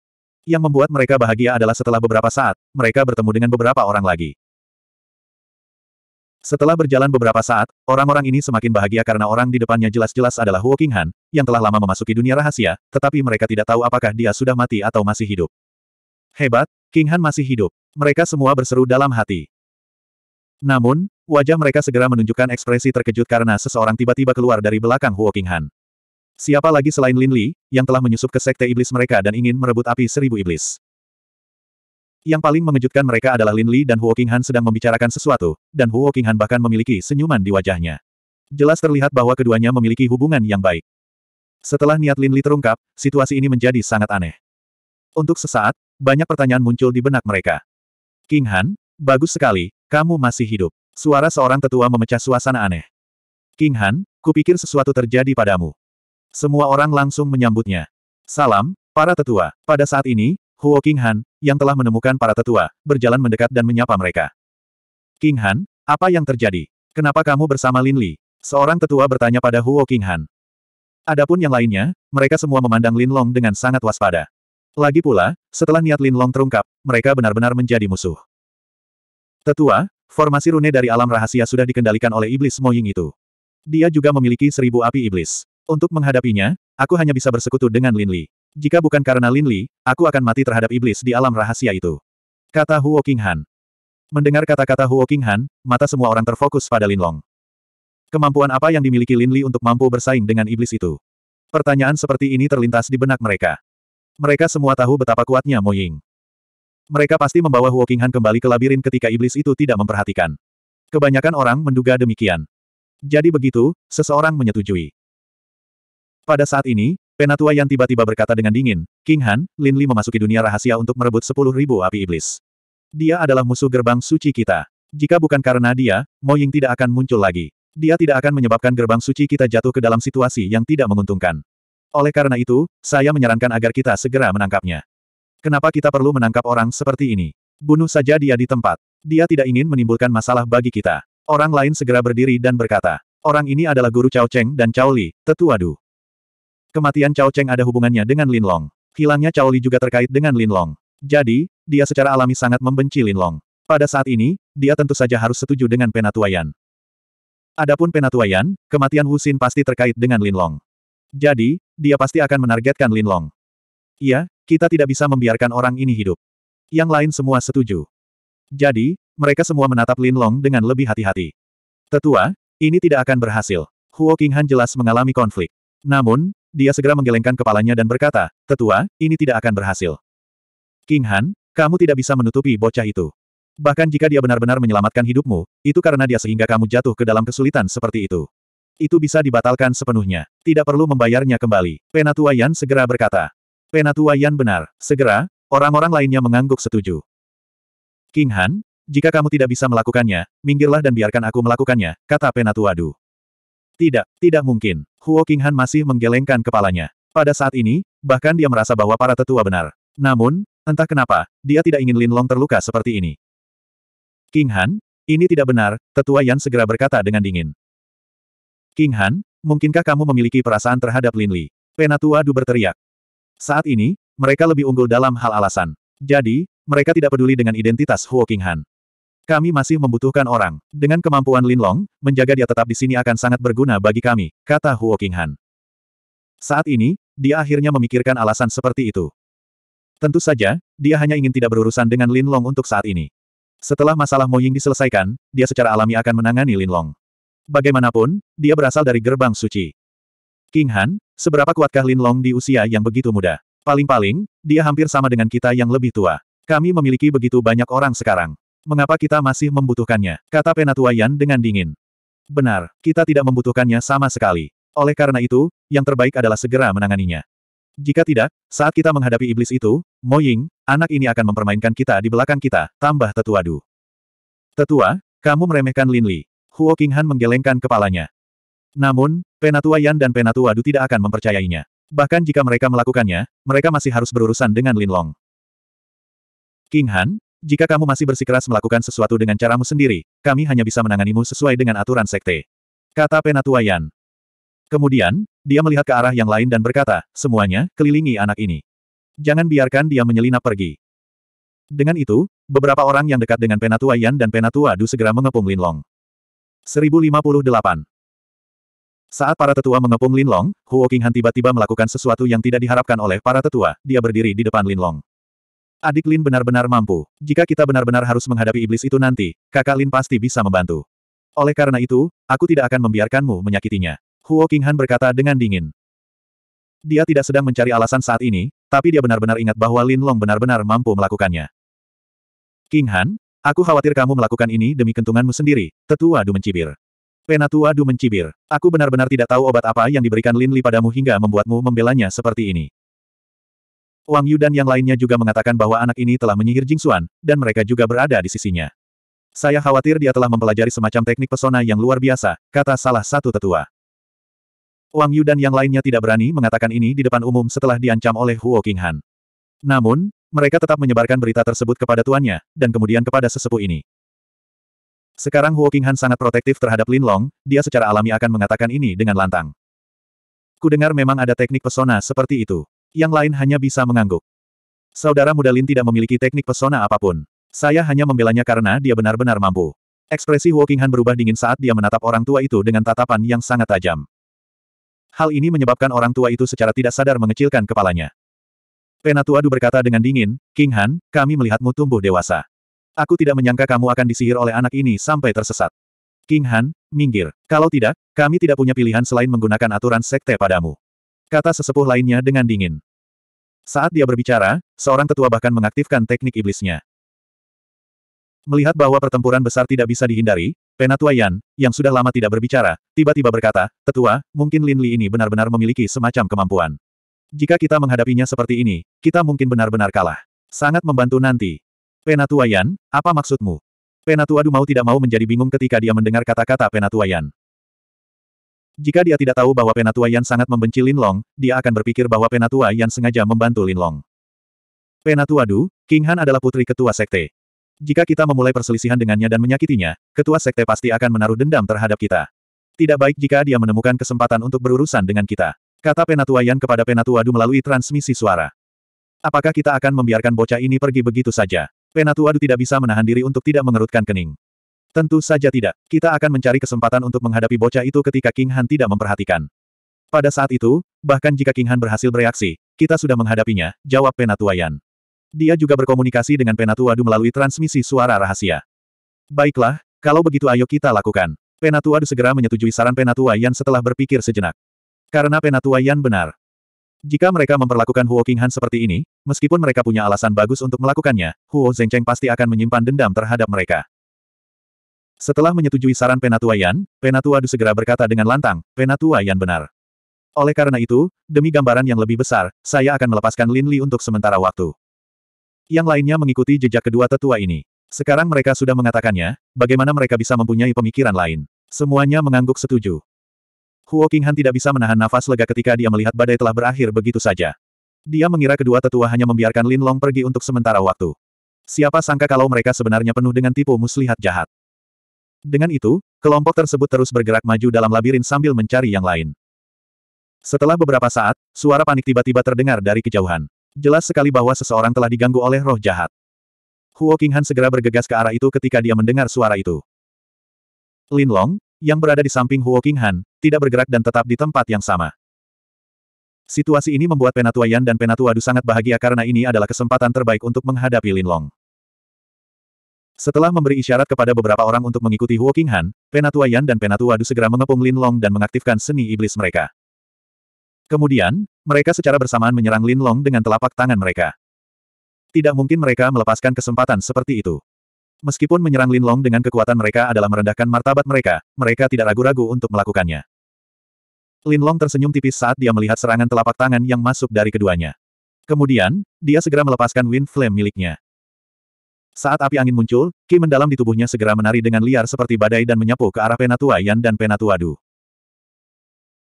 Yang membuat mereka bahagia adalah setelah beberapa saat, mereka bertemu dengan beberapa orang lagi. Setelah berjalan beberapa saat, orang-orang ini semakin bahagia karena orang di depannya jelas-jelas adalah Huo Qinghan, yang telah lama memasuki dunia rahasia, tetapi mereka tidak tahu apakah dia sudah mati atau masih hidup. Hebat, Qinghan masih hidup. Mereka semua berseru dalam hati. Namun, wajah mereka segera menunjukkan ekspresi terkejut karena seseorang tiba-tiba keluar dari belakang Huo Qinghan. Siapa lagi selain Lin Li, yang telah menyusup ke sekte iblis mereka dan ingin merebut api seribu iblis? Yang paling mengejutkan mereka adalah Lin Li dan Huo Qinghan sedang membicarakan sesuatu, dan Huo Qinghan bahkan memiliki senyuman di wajahnya. Jelas terlihat bahwa keduanya memiliki hubungan yang baik. Setelah niat Lin Li terungkap, situasi ini menjadi sangat aneh. Untuk sesaat, banyak pertanyaan muncul di benak mereka. King Han, bagus sekali, kamu masih hidup. Suara seorang tetua memecah suasana aneh. King Han, kupikir sesuatu terjadi padamu. Semua orang langsung menyambutnya. Salam, para tetua. Pada saat ini, Huo King Han, yang telah menemukan para tetua, berjalan mendekat dan menyapa mereka. King Han, apa yang terjadi? Kenapa kamu bersama Lin Li? Seorang tetua bertanya pada Huo King Han. Adapun yang lainnya, mereka semua memandang Lin Long dengan sangat waspada. Lagi pula, setelah niat Lin Long terungkap, mereka benar-benar menjadi musuh. Tetua, formasi rune dari alam rahasia sudah dikendalikan oleh iblis Moying itu. Dia juga memiliki seribu api iblis. Untuk menghadapinya, aku hanya bisa bersekutu dengan Lin Li. Jika bukan karena Lin Li, aku akan mati terhadap iblis di alam rahasia itu. Kata Huo Qinghan. Mendengar kata-kata Huo Qinghan, mata semua orang terfokus pada Lin Long. Kemampuan apa yang dimiliki Lin Li untuk mampu bersaing dengan iblis itu? Pertanyaan seperti ini terlintas di benak mereka. Mereka semua tahu betapa kuatnya Mo Ying. Mereka pasti membawa Huo Qinghan kembali ke labirin ketika iblis itu tidak memperhatikan. Kebanyakan orang menduga demikian. Jadi begitu, seseorang menyetujui. Pada saat ini, Penatua yang tiba-tiba berkata dengan dingin, King Han, Lin Li memasuki dunia rahasia untuk merebut sepuluh ribu api iblis. Dia adalah musuh gerbang suci kita. Jika bukan karena dia, Mo Ying tidak akan muncul lagi. Dia tidak akan menyebabkan gerbang suci kita jatuh ke dalam situasi yang tidak menguntungkan. Oleh karena itu, saya menyarankan agar kita segera menangkapnya. Kenapa kita perlu menangkap orang seperti ini? Bunuh saja dia di tempat. Dia tidak ingin menimbulkan masalah bagi kita. Orang lain segera berdiri dan berkata, Orang ini adalah guru Cao Cheng dan Cao Li, tetua Du. Kematian Cao Cheng ada hubungannya dengan Lin Long. Hilangnya Cao Li juga terkait dengan Lin Long. Jadi, dia secara alami sangat membenci Lin Long. Pada saat ini, dia tentu saja harus setuju dengan Penatuayan. Adapun Penatuayan, kematian Wu Xin pasti terkait dengan Lin Long. Jadi, dia pasti akan menargetkan Lin Long. Iya, kita tidak bisa membiarkan orang ini hidup. Yang lain semua setuju. Jadi, mereka semua menatap Lin Long dengan lebih hati-hati. Tetua, ini tidak akan berhasil. Huo Qinghan jelas mengalami konflik. Namun, dia segera menggelengkan kepalanya dan berkata, Tetua, ini tidak akan berhasil. King Han, kamu tidak bisa menutupi bocah itu. Bahkan jika dia benar-benar menyelamatkan hidupmu, itu karena dia sehingga kamu jatuh ke dalam kesulitan seperti itu. Itu bisa dibatalkan sepenuhnya. Tidak perlu membayarnya kembali. Penatua Yan segera berkata. Penatua Yan benar. Segera, orang-orang lainnya mengangguk setuju. King Han, jika kamu tidak bisa melakukannya, minggirlah dan biarkan aku melakukannya, kata Penatua Du. Tidak, tidak mungkin. Huo Qinghan masih menggelengkan kepalanya. Pada saat ini, bahkan dia merasa bahwa para tetua benar. Namun, entah kenapa, dia tidak ingin Lin Long terluka seperti ini. King Han, ini tidak benar, tetua Yan segera berkata dengan dingin. King Han, mungkinkah kamu memiliki perasaan terhadap Lin Li? Penatua Du berteriak. Saat ini, mereka lebih unggul dalam hal alasan. Jadi, mereka tidak peduli dengan identitas Huo Han. Kami masih membutuhkan orang. Dengan kemampuan Lin Long, menjaga dia tetap di sini akan sangat berguna bagi kami, kata Huo Qinghan. Saat ini, dia akhirnya memikirkan alasan seperti itu. Tentu saja, dia hanya ingin tidak berurusan dengan Lin Long untuk saat ini. Setelah masalah Mo Ying diselesaikan, dia secara alami akan menangani Lin Long. Bagaimanapun, dia berasal dari gerbang suci. King Han, seberapa kuatkah Lin Long di usia yang begitu muda? Paling-paling, dia hampir sama dengan kita yang lebih tua. Kami memiliki begitu banyak orang sekarang. Mengapa kita masih membutuhkannya? Kata Penatua Yan dengan dingin. Benar, kita tidak membutuhkannya sama sekali. Oleh karena itu, yang terbaik adalah segera menanganinya. Jika tidak, saat kita menghadapi iblis itu, Mo Ying, anak ini akan mempermainkan kita di belakang kita, tambah tetua Du. Tetua, kamu meremehkan Lin Li. Huo Qinghan menggelengkan kepalanya. Namun, Penatua Yan dan Penatua Du tidak akan mempercayainya. Bahkan jika mereka melakukannya, mereka masih harus berurusan dengan Lin Long. King Han, jika kamu masih bersikeras melakukan sesuatu dengan caramu sendiri, kami hanya bisa menanganimu sesuai dengan aturan sekte. Kata Penatua Yan. Kemudian, dia melihat ke arah yang lain dan berkata, semuanya, kelilingi anak ini. Jangan biarkan dia menyelinap pergi. Dengan itu, beberapa orang yang dekat dengan Penatua Yan dan Penatua Du segera mengepung Linlong. 1058 Saat para tetua mengepung Linlong, Huo Qinghan tiba-tiba melakukan sesuatu yang tidak diharapkan oleh para tetua, dia berdiri di depan Linlong. Adik Lin benar-benar mampu. Jika kita benar-benar harus menghadapi iblis itu nanti, kakak Lin pasti bisa membantu. Oleh karena itu, aku tidak akan membiarkanmu menyakitinya. Huo Qinghan berkata dengan dingin. Dia tidak sedang mencari alasan saat ini, tapi dia benar-benar ingat bahwa Lin Long benar-benar mampu melakukannya. King Han, aku khawatir kamu melakukan ini demi kentunganmu sendiri, tetua Du mencibir. Penatua Du mencibir. Aku benar-benar tidak tahu obat apa yang diberikan Lin Li padamu hingga membuatmu membelanya seperti ini. Wang Yu dan yang lainnya juga mengatakan bahwa anak ini telah menyihir Jing Jingxuan, dan mereka juga berada di sisinya. Saya khawatir dia telah mempelajari semacam teknik pesona yang luar biasa, kata salah satu tetua. Wang Yu dan yang lainnya tidak berani mengatakan ini di depan umum setelah diancam oleh Huo Qinghan. Namun, mereka tetap menyebarkan berita tersebut kepada tuannya, dan kemudian kepada sesepuh ini. Sekarang Huo Qinghan sangat protektif terhadap Lin Long, dia secara alami akan mengatakan ini dengan lantang. Kudengar memang ada teknik pesona seperti itu yang lain hanya bisa mengangguk. Saudara muda Lin tidak memiliki teknik pesona apapun. Saya hanya membelanya karena dia benar-benar mampu. Ekspresi Woking Han berubah dingin saat dia menatap orang tua itu dengan tatapan yang sangat tajam. Hal ini menyebabkan orang tua itu secara tidak sadar mengecilkan kepalanya. Penatua Du berkata dengan dingin, King Han, kami melihatmu tumbuh dewasa. Aku tidak menyangka kamu akan disihir oleh anak ini sampai tersesat. King Han, minggir. Kalau tidak, kami tidak punya pilihan selain menggunakan aturan sekte padamu. Kata sesepuh lainnya dengan dingin. Saat dia berbicara, seorang tetua bahkan mengaktifkan teknik iblisnya. Melihat bahwa pertempuran besar tidak bisa dihindari, Penatua Yan, yang sudah lama tidak berbicara, tiba-tiba berkata, Tetua, mungkin Lin Li ini benar-benar memiliki semacam kemampuan. Jika kita menghadapinya seperti ini, kita mungkin benar-benar kalah. Sangat membantu nanti. Penatua Yan, apa maksudmu? Penatua Du mau tidak mau menjadi bingung ketika dia mendengar kata-kata Penatua Yan. Jika dia tidak tahu bahwa Penatua Yan sangat membenci Lin Long, dia akan berpikir bahwa Penatua Yan sengaja membantu Lin Long. Penatua Du, King Han adalah putri ketua sekte. Jika kita memulai perselisihan dengannya dan menyakitinya, ketua sekte pasti akan menaruh dendam terhadap kita. Tidak baik jika dia menemukan kesempatan untuk berurusan dengan kita. Kata Penatua Yan kepada Penatua Du melalui transmisi suara. Apakah kita akan membiarkan bocah ini pergi begitu saja? Penatua Du tidak bisa menahan diri untuk tidak mengerutkan kening. Tentu saja tidak. Kita akan mencari kesempatan untuk menghadapi bocah itu ketika King Han tidak memperhatikan. Pada saat itu, bahkan jika King Han berhasil bereaksi, kita sudah menghadapinya, jawab Penatua Yan. Dia juga berkomunikasi dengan Penatua Du melalui transmisi suara rahasia. Baiklah, kalau begitu ayo kita lakukan. Penatua Du segera menyetujui saran Penatua Yan setelah berpikir sejenak. Karena Penatua Yan benar. Jika mereka memperlakukan Huo King Han seperti ini, meskipun mereka punya alasan bagus untuk melakukannya, Huo Zhengcheng pasti akan menyimpan dendam terhadap mereka. Setelah menyetujui saran Penatua Yan, Penatua Du segera berkata dengan lantang, Penatua Yan benar. Oleh karena itu, demi gambaran yang lebih besar, saya akan melepaskan Lin Li untuk sementara waktu. Yang lainnya mengikuti jejak kedua tetua ini. Sekarang mereka sudah mengatakannya, bagaimana mereka bisa mempunyai pemikiran lain. Semuanya mengangguk setuju. Huo Qinghan tidak bisa menahan nafas lega ketika dia melihat badai telah berakhir begitu saja. Dia mengira kedua tetua hanya membiarkan Lin Long pergi untuk sementara waktu. Siapa sangka kalau mereka sebenarnya penuh dengan tipu muslihat jahat. Dengan itu, kelompok tersebut terus bergerak maju dalam labirin sambil mencari yang lain. Setelah beberapa saat, suara panik tiba-tiba terdengar dari kejauhan. Jelas sekali bahwa seseorang telah diganggu oleh roh jahat. Huo Qinghan segera bergegas ke arah itu ketika dia mendengar suara itu. Lin Long, yang berada di samping Huo Qinghan, tidak bergerak dan tetap di tempat yang sama. Situasi ini membuat Penatua Yan dan Penatua Du sangat bahagia karena ini adalah kesempatan terbaik untuk menghadapi Lin Long. Setelah memberi isyarat kepada beberapa orang untuk mengikuti Huo Qinghan, Penatua Yan dan Penatua Du segera mengepung Lin Long dan mengaktifkan seni iblis mereka. Kemudian, mereka secara bersamaan menyerang Lin Long dengan telapak tangan mereka. Tidak mungkin mereka melepaskan kesempatan seperti itu. Meskipun menyerang Lin Long dengan kekuatan mereka adalah merendahkan martabat mereka, mereka tidak ragu-ragu untuk melakukannya. Lin Long tersenyum tipis saat dia melihat serangan telapak tangan yang masuk dari keduanya. Kemudian, dia segera melepaskan Wind Flame miliknya. Saat api angin muncul, ki mendalam di tubuhnya segera menari dengan liar seperti badai dan menyapu ke arah Penatua Yan dan Penatua Du.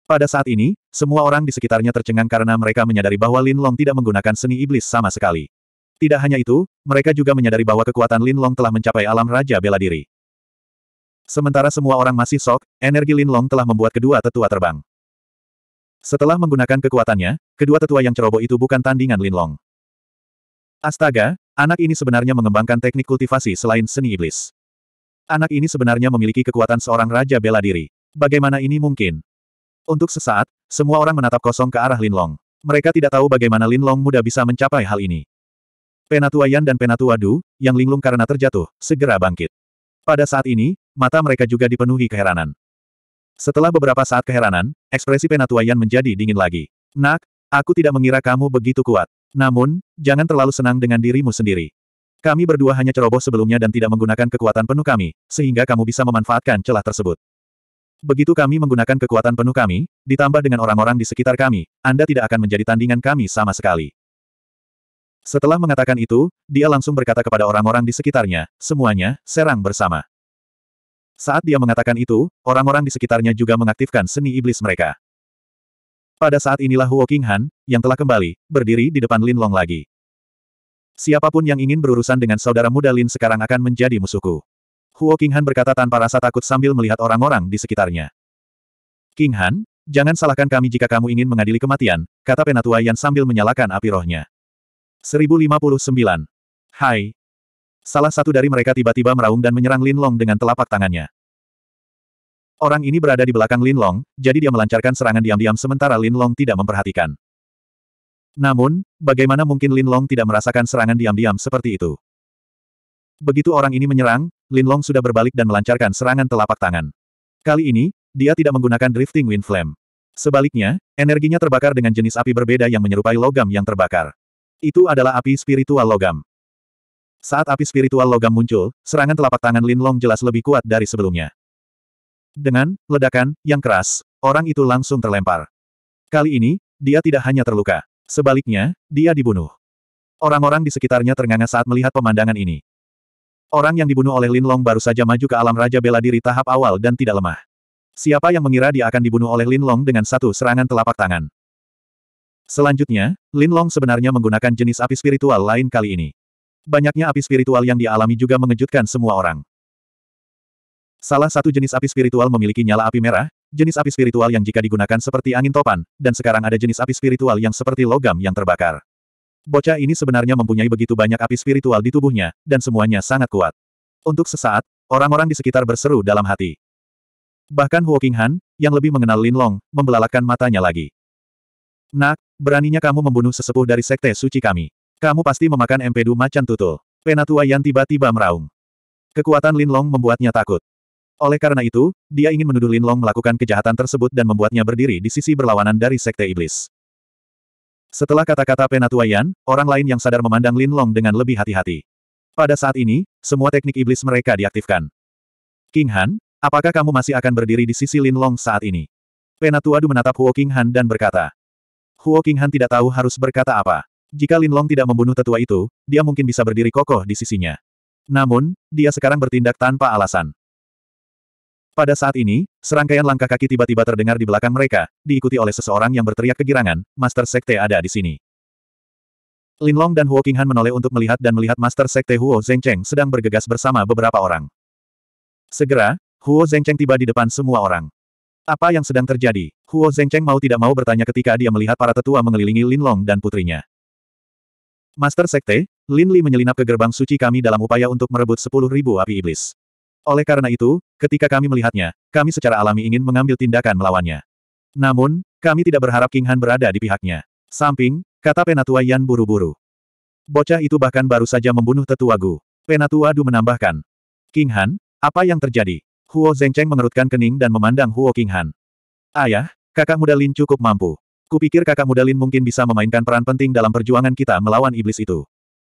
Pada saat ini, semua orang di sekitarnya tercengang karena mereka menyadari bahwa Lin Long tidak menggunakan seni iblis sama sekali. Tidak hanya itu, mereka juga menyadari bahwa kekuatan Lin Long telah mencapai alam Raja Bela Diri. Sementara semua orang masih sok, energi Lin Long telah membuat kedua tetua terbang. Setelah menggunakan kekuatannya, kedua tetua yang ceroboh itu bukan tandingan Lin Long. Astaga, Anak ini sebenarnya mengembangkan teknik kultivasi selain seni iblis. Anak ini sebenarnya memiliki kekuatan seorang raja bela diri. Bagaimana ini mungkin? Untuk sesaat, semua orang menatap kosong ke arah Linlong. Mereka tidak tahu bagaimana Linlong muda bisa mencapai hal ini. Penatua Yan dan Penatua Du, yang linglung karena terjatuh, segera bangkit. Pada saat ini, mata mereka juga dipenuhi keheranan. Setelah beberapa saat keheranan, ekspresi Penatua Yan menjadi dingin lagi. Nak, aku tidak mengira kamu begitu kuat. Namun, jangan terlalu senang dengan dirimu sendiri. Kami berdua hanya ceroboh sebelumnya dan tidak menggunakan kekuatan penuh kami, sehingga kamu bisa memanfaatkan celah tersebut. Begitu kami menggunakan kekuatan penuh kami, ditambah dengan orang-orang di sekitar kami, Anda tidak akan menjadi tandingan kami sama sekali. Setelah mengatakan itu, dia langsung berkata kepada orang-orang di sekitarnya, semuanya, serang bersama. Saat dia mengatakan itu, orang-orang di sekitarnya juga mengaktifkan seni iblis mereka. Pada saat inilah Huo Qinghan, yang telah kembali, berdiri di depan Lin Long lagi. Siapapun yang ingin berurusan dengan saudara muda Lin sekarang akan menjadi musuhku. Huo Qinghan berkata tanpa rasa takut sambil melihat orang-orang di sekitarnya. Qinghan, jangan salahkan kami jika kamu ingin mengadili kematian, kata penatua Yan sambil menyalakan api rohnya. 1059. Hai. Salah satu dari mereka tiba-tiba meraung dan menyerang Lin Long dengan telapak tangannya. Orang ini berada di belakang Lin Long, jadi dia melancarkan serangan diam-diam sementara Lin Long tidak memperhatikan. Namun, bagaimana mungkin Lin Long tidak merasakan serangan diam-diam seperti itu? Begitu orang ini menyerang, Lin Long sudah berbalik dan melancarkan serangan telapak tangan. Kali ini, dia tidak menggunakan drifting wind flame. Sebaliknya, energinya terbakar dengan jenis api berbeda yang menyerupai logam yang terbakar. Itu adalah api spiritual logam. Saat api spiritual logam muncul, serangan telapak tangan Lin Long jelas lebih kuat dari sebelumnya. Dengan ledakan yang keras, orang itu langsung terlempar. Kali ini, dia tidak hanya terluka. Sebaliknya, dia dibunuh. Orang-orang di sekitarnya ternganga saat melihat pemandangan ini. Orang yang dibunuh oleh Lin Long baru saja maju ke alam Raja Bela Diri tahap awal dan tidak lemah. Siapa yang mengira dia akan dibunuh oleh Lin Long dengan satu serangan telapak tangan? Selanjutnya, Lin Long sebenarnya menggunakan jenis api spiritual lain kali ini. Banyaknya api spiritual yang dialami juga mengejutkan semua orang. Salah satu jenis api spiritual memiliki nyala api merah, jenis api spiritual yang jika digunakan seperti angin topan, dan sekarang ada jenis api spiritual yang seperti logam yang terbakar. Bocah ini sebenarnya mempunyai begitu banyak api spiritual di tubuhnya, dan semuanya sangat kuat. Untuk sesaat, orang-orang di sekitar berseru dalam hati. Bahkan Huo Han, yang lebih mengenal Lin Long, membelalakan matanya lagi. Nak, beraninya kamu membunuh sesepuh dari sekte suci kami. Kamu pasti memakan empedu macan tutul. Penatua Yan tiba-tiba meraung. Kekuatan Lin Long membuatnya takut. Oleh karena itu, dia ingin menuduh Lin Long melakukan kejahatan tersebut dan membuatnya berdiri di sisi berlawanan dari Sekte Iblis. Setelah kata-kata Penatua Yan, orang lain yang sadar memandang Lin Long dengan lebih hati-hati. Pada saat ini, semua teknik iblis mereka diaktifkan. King Han, apakah kamu masih akan berdiri di sisi Lin Long saat ini? Penatua Du menatap Huo King Han dan berkata. Huo King Han tidak tahu harus berkata apa. Jika Lin Long tidak membunuh tetua itu, dia mungkin bisa berdiri kokoh di sisinya. Namun, dia sekarang bertindak tanpa alasan. Pada saat ini, serangkaian langkah kaki tiba-tiba terdengar di belakang mereka, diikuti oleh seseorang yang berteriak kegirangan, Master Sekte ada di sini. Lin Long dan Huo Qinghan menoleh untuk melihat dan melihat Master Sekte Huo Zengcheng sedang bergegas bersama beberapa orang. Segera, Huo Zengcheng tiba di depan semua orang. Apa yang sedang terjadi? Huo Zengcheng mau tidak mau bertanya ketika dia melihat para tetua mengelilingi Lin Long dan putrinya. Master Sekte, Lin Li menyelinap ke gerbang suci kami dalam upaya untuk merebut sepuluh ribu api iblis. Oleh karena itu, ketika kami melihatnya, kami secara alami ingin mengambil tindakan melawannya. Namun, kami tidak berharap King Han berada di pihaknya. Samping, kata Penatua Yan buru-buru. Bocah itu bahkan baru saja membunuh tetua Gu. Penatua Du menambahkan. King Han, apa yang terjadi? Huo Zengcheng mengerutkan kening dan memandang Huo King Han. Ayah, kakak muda Lin cukup mampu. Kupikir kakak muda Lin mungkin bisa memainkan peran penting dalam perjuangan kita melawan iblis itu.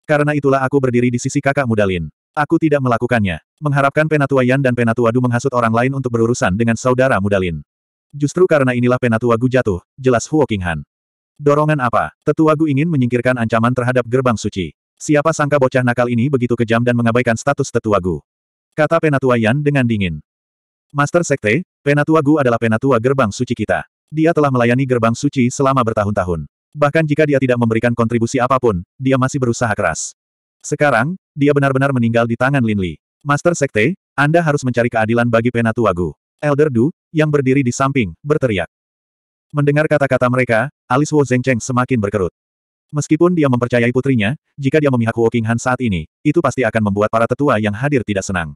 Karena itulah aku berdiri di sisi kakak muda Lin. Aku tidak melakukannya. Mengharapkan Penatua Yan dan Penatua Du menghasut orang lain untuk berurusan dengan saudara Mudalin. Justru karena inilah Penatua Gu jatuh, jelas Huo Qinghan. Dorongan apa? Tetua Gu ingin menyingkirkan ancaman terhadap gerbang suci. Siapa sangka bocah nakal ini begitu kejam dan mengabaikan status Tetua Gu. Kata Penatua Yan dengan dingin. Master Sekte, Penatua Gu adalah Penatua gerbang suci kita. Dia telah melayani gerbang suci selama bertahun-tahun. Bahkan jika dia tidak memberikan kontribusi apapun, dia masih berusaha keras. Sekarang, dia benar-benar meninggal di tangan Lin Li. Master Sekte, Anda harus mencari keadilan bagi Penatuagu. Elder Du, yang berdiri di samping, berteriak. Mendengar kata-kata mereka, alis Wu Zhengcheng semakin berkerut. Meskipun dia mempercayai putrinya, jika dia memihak Wu Qinghan saat ini, itu pasti akan membuat para tetua yang hadir tidak senang.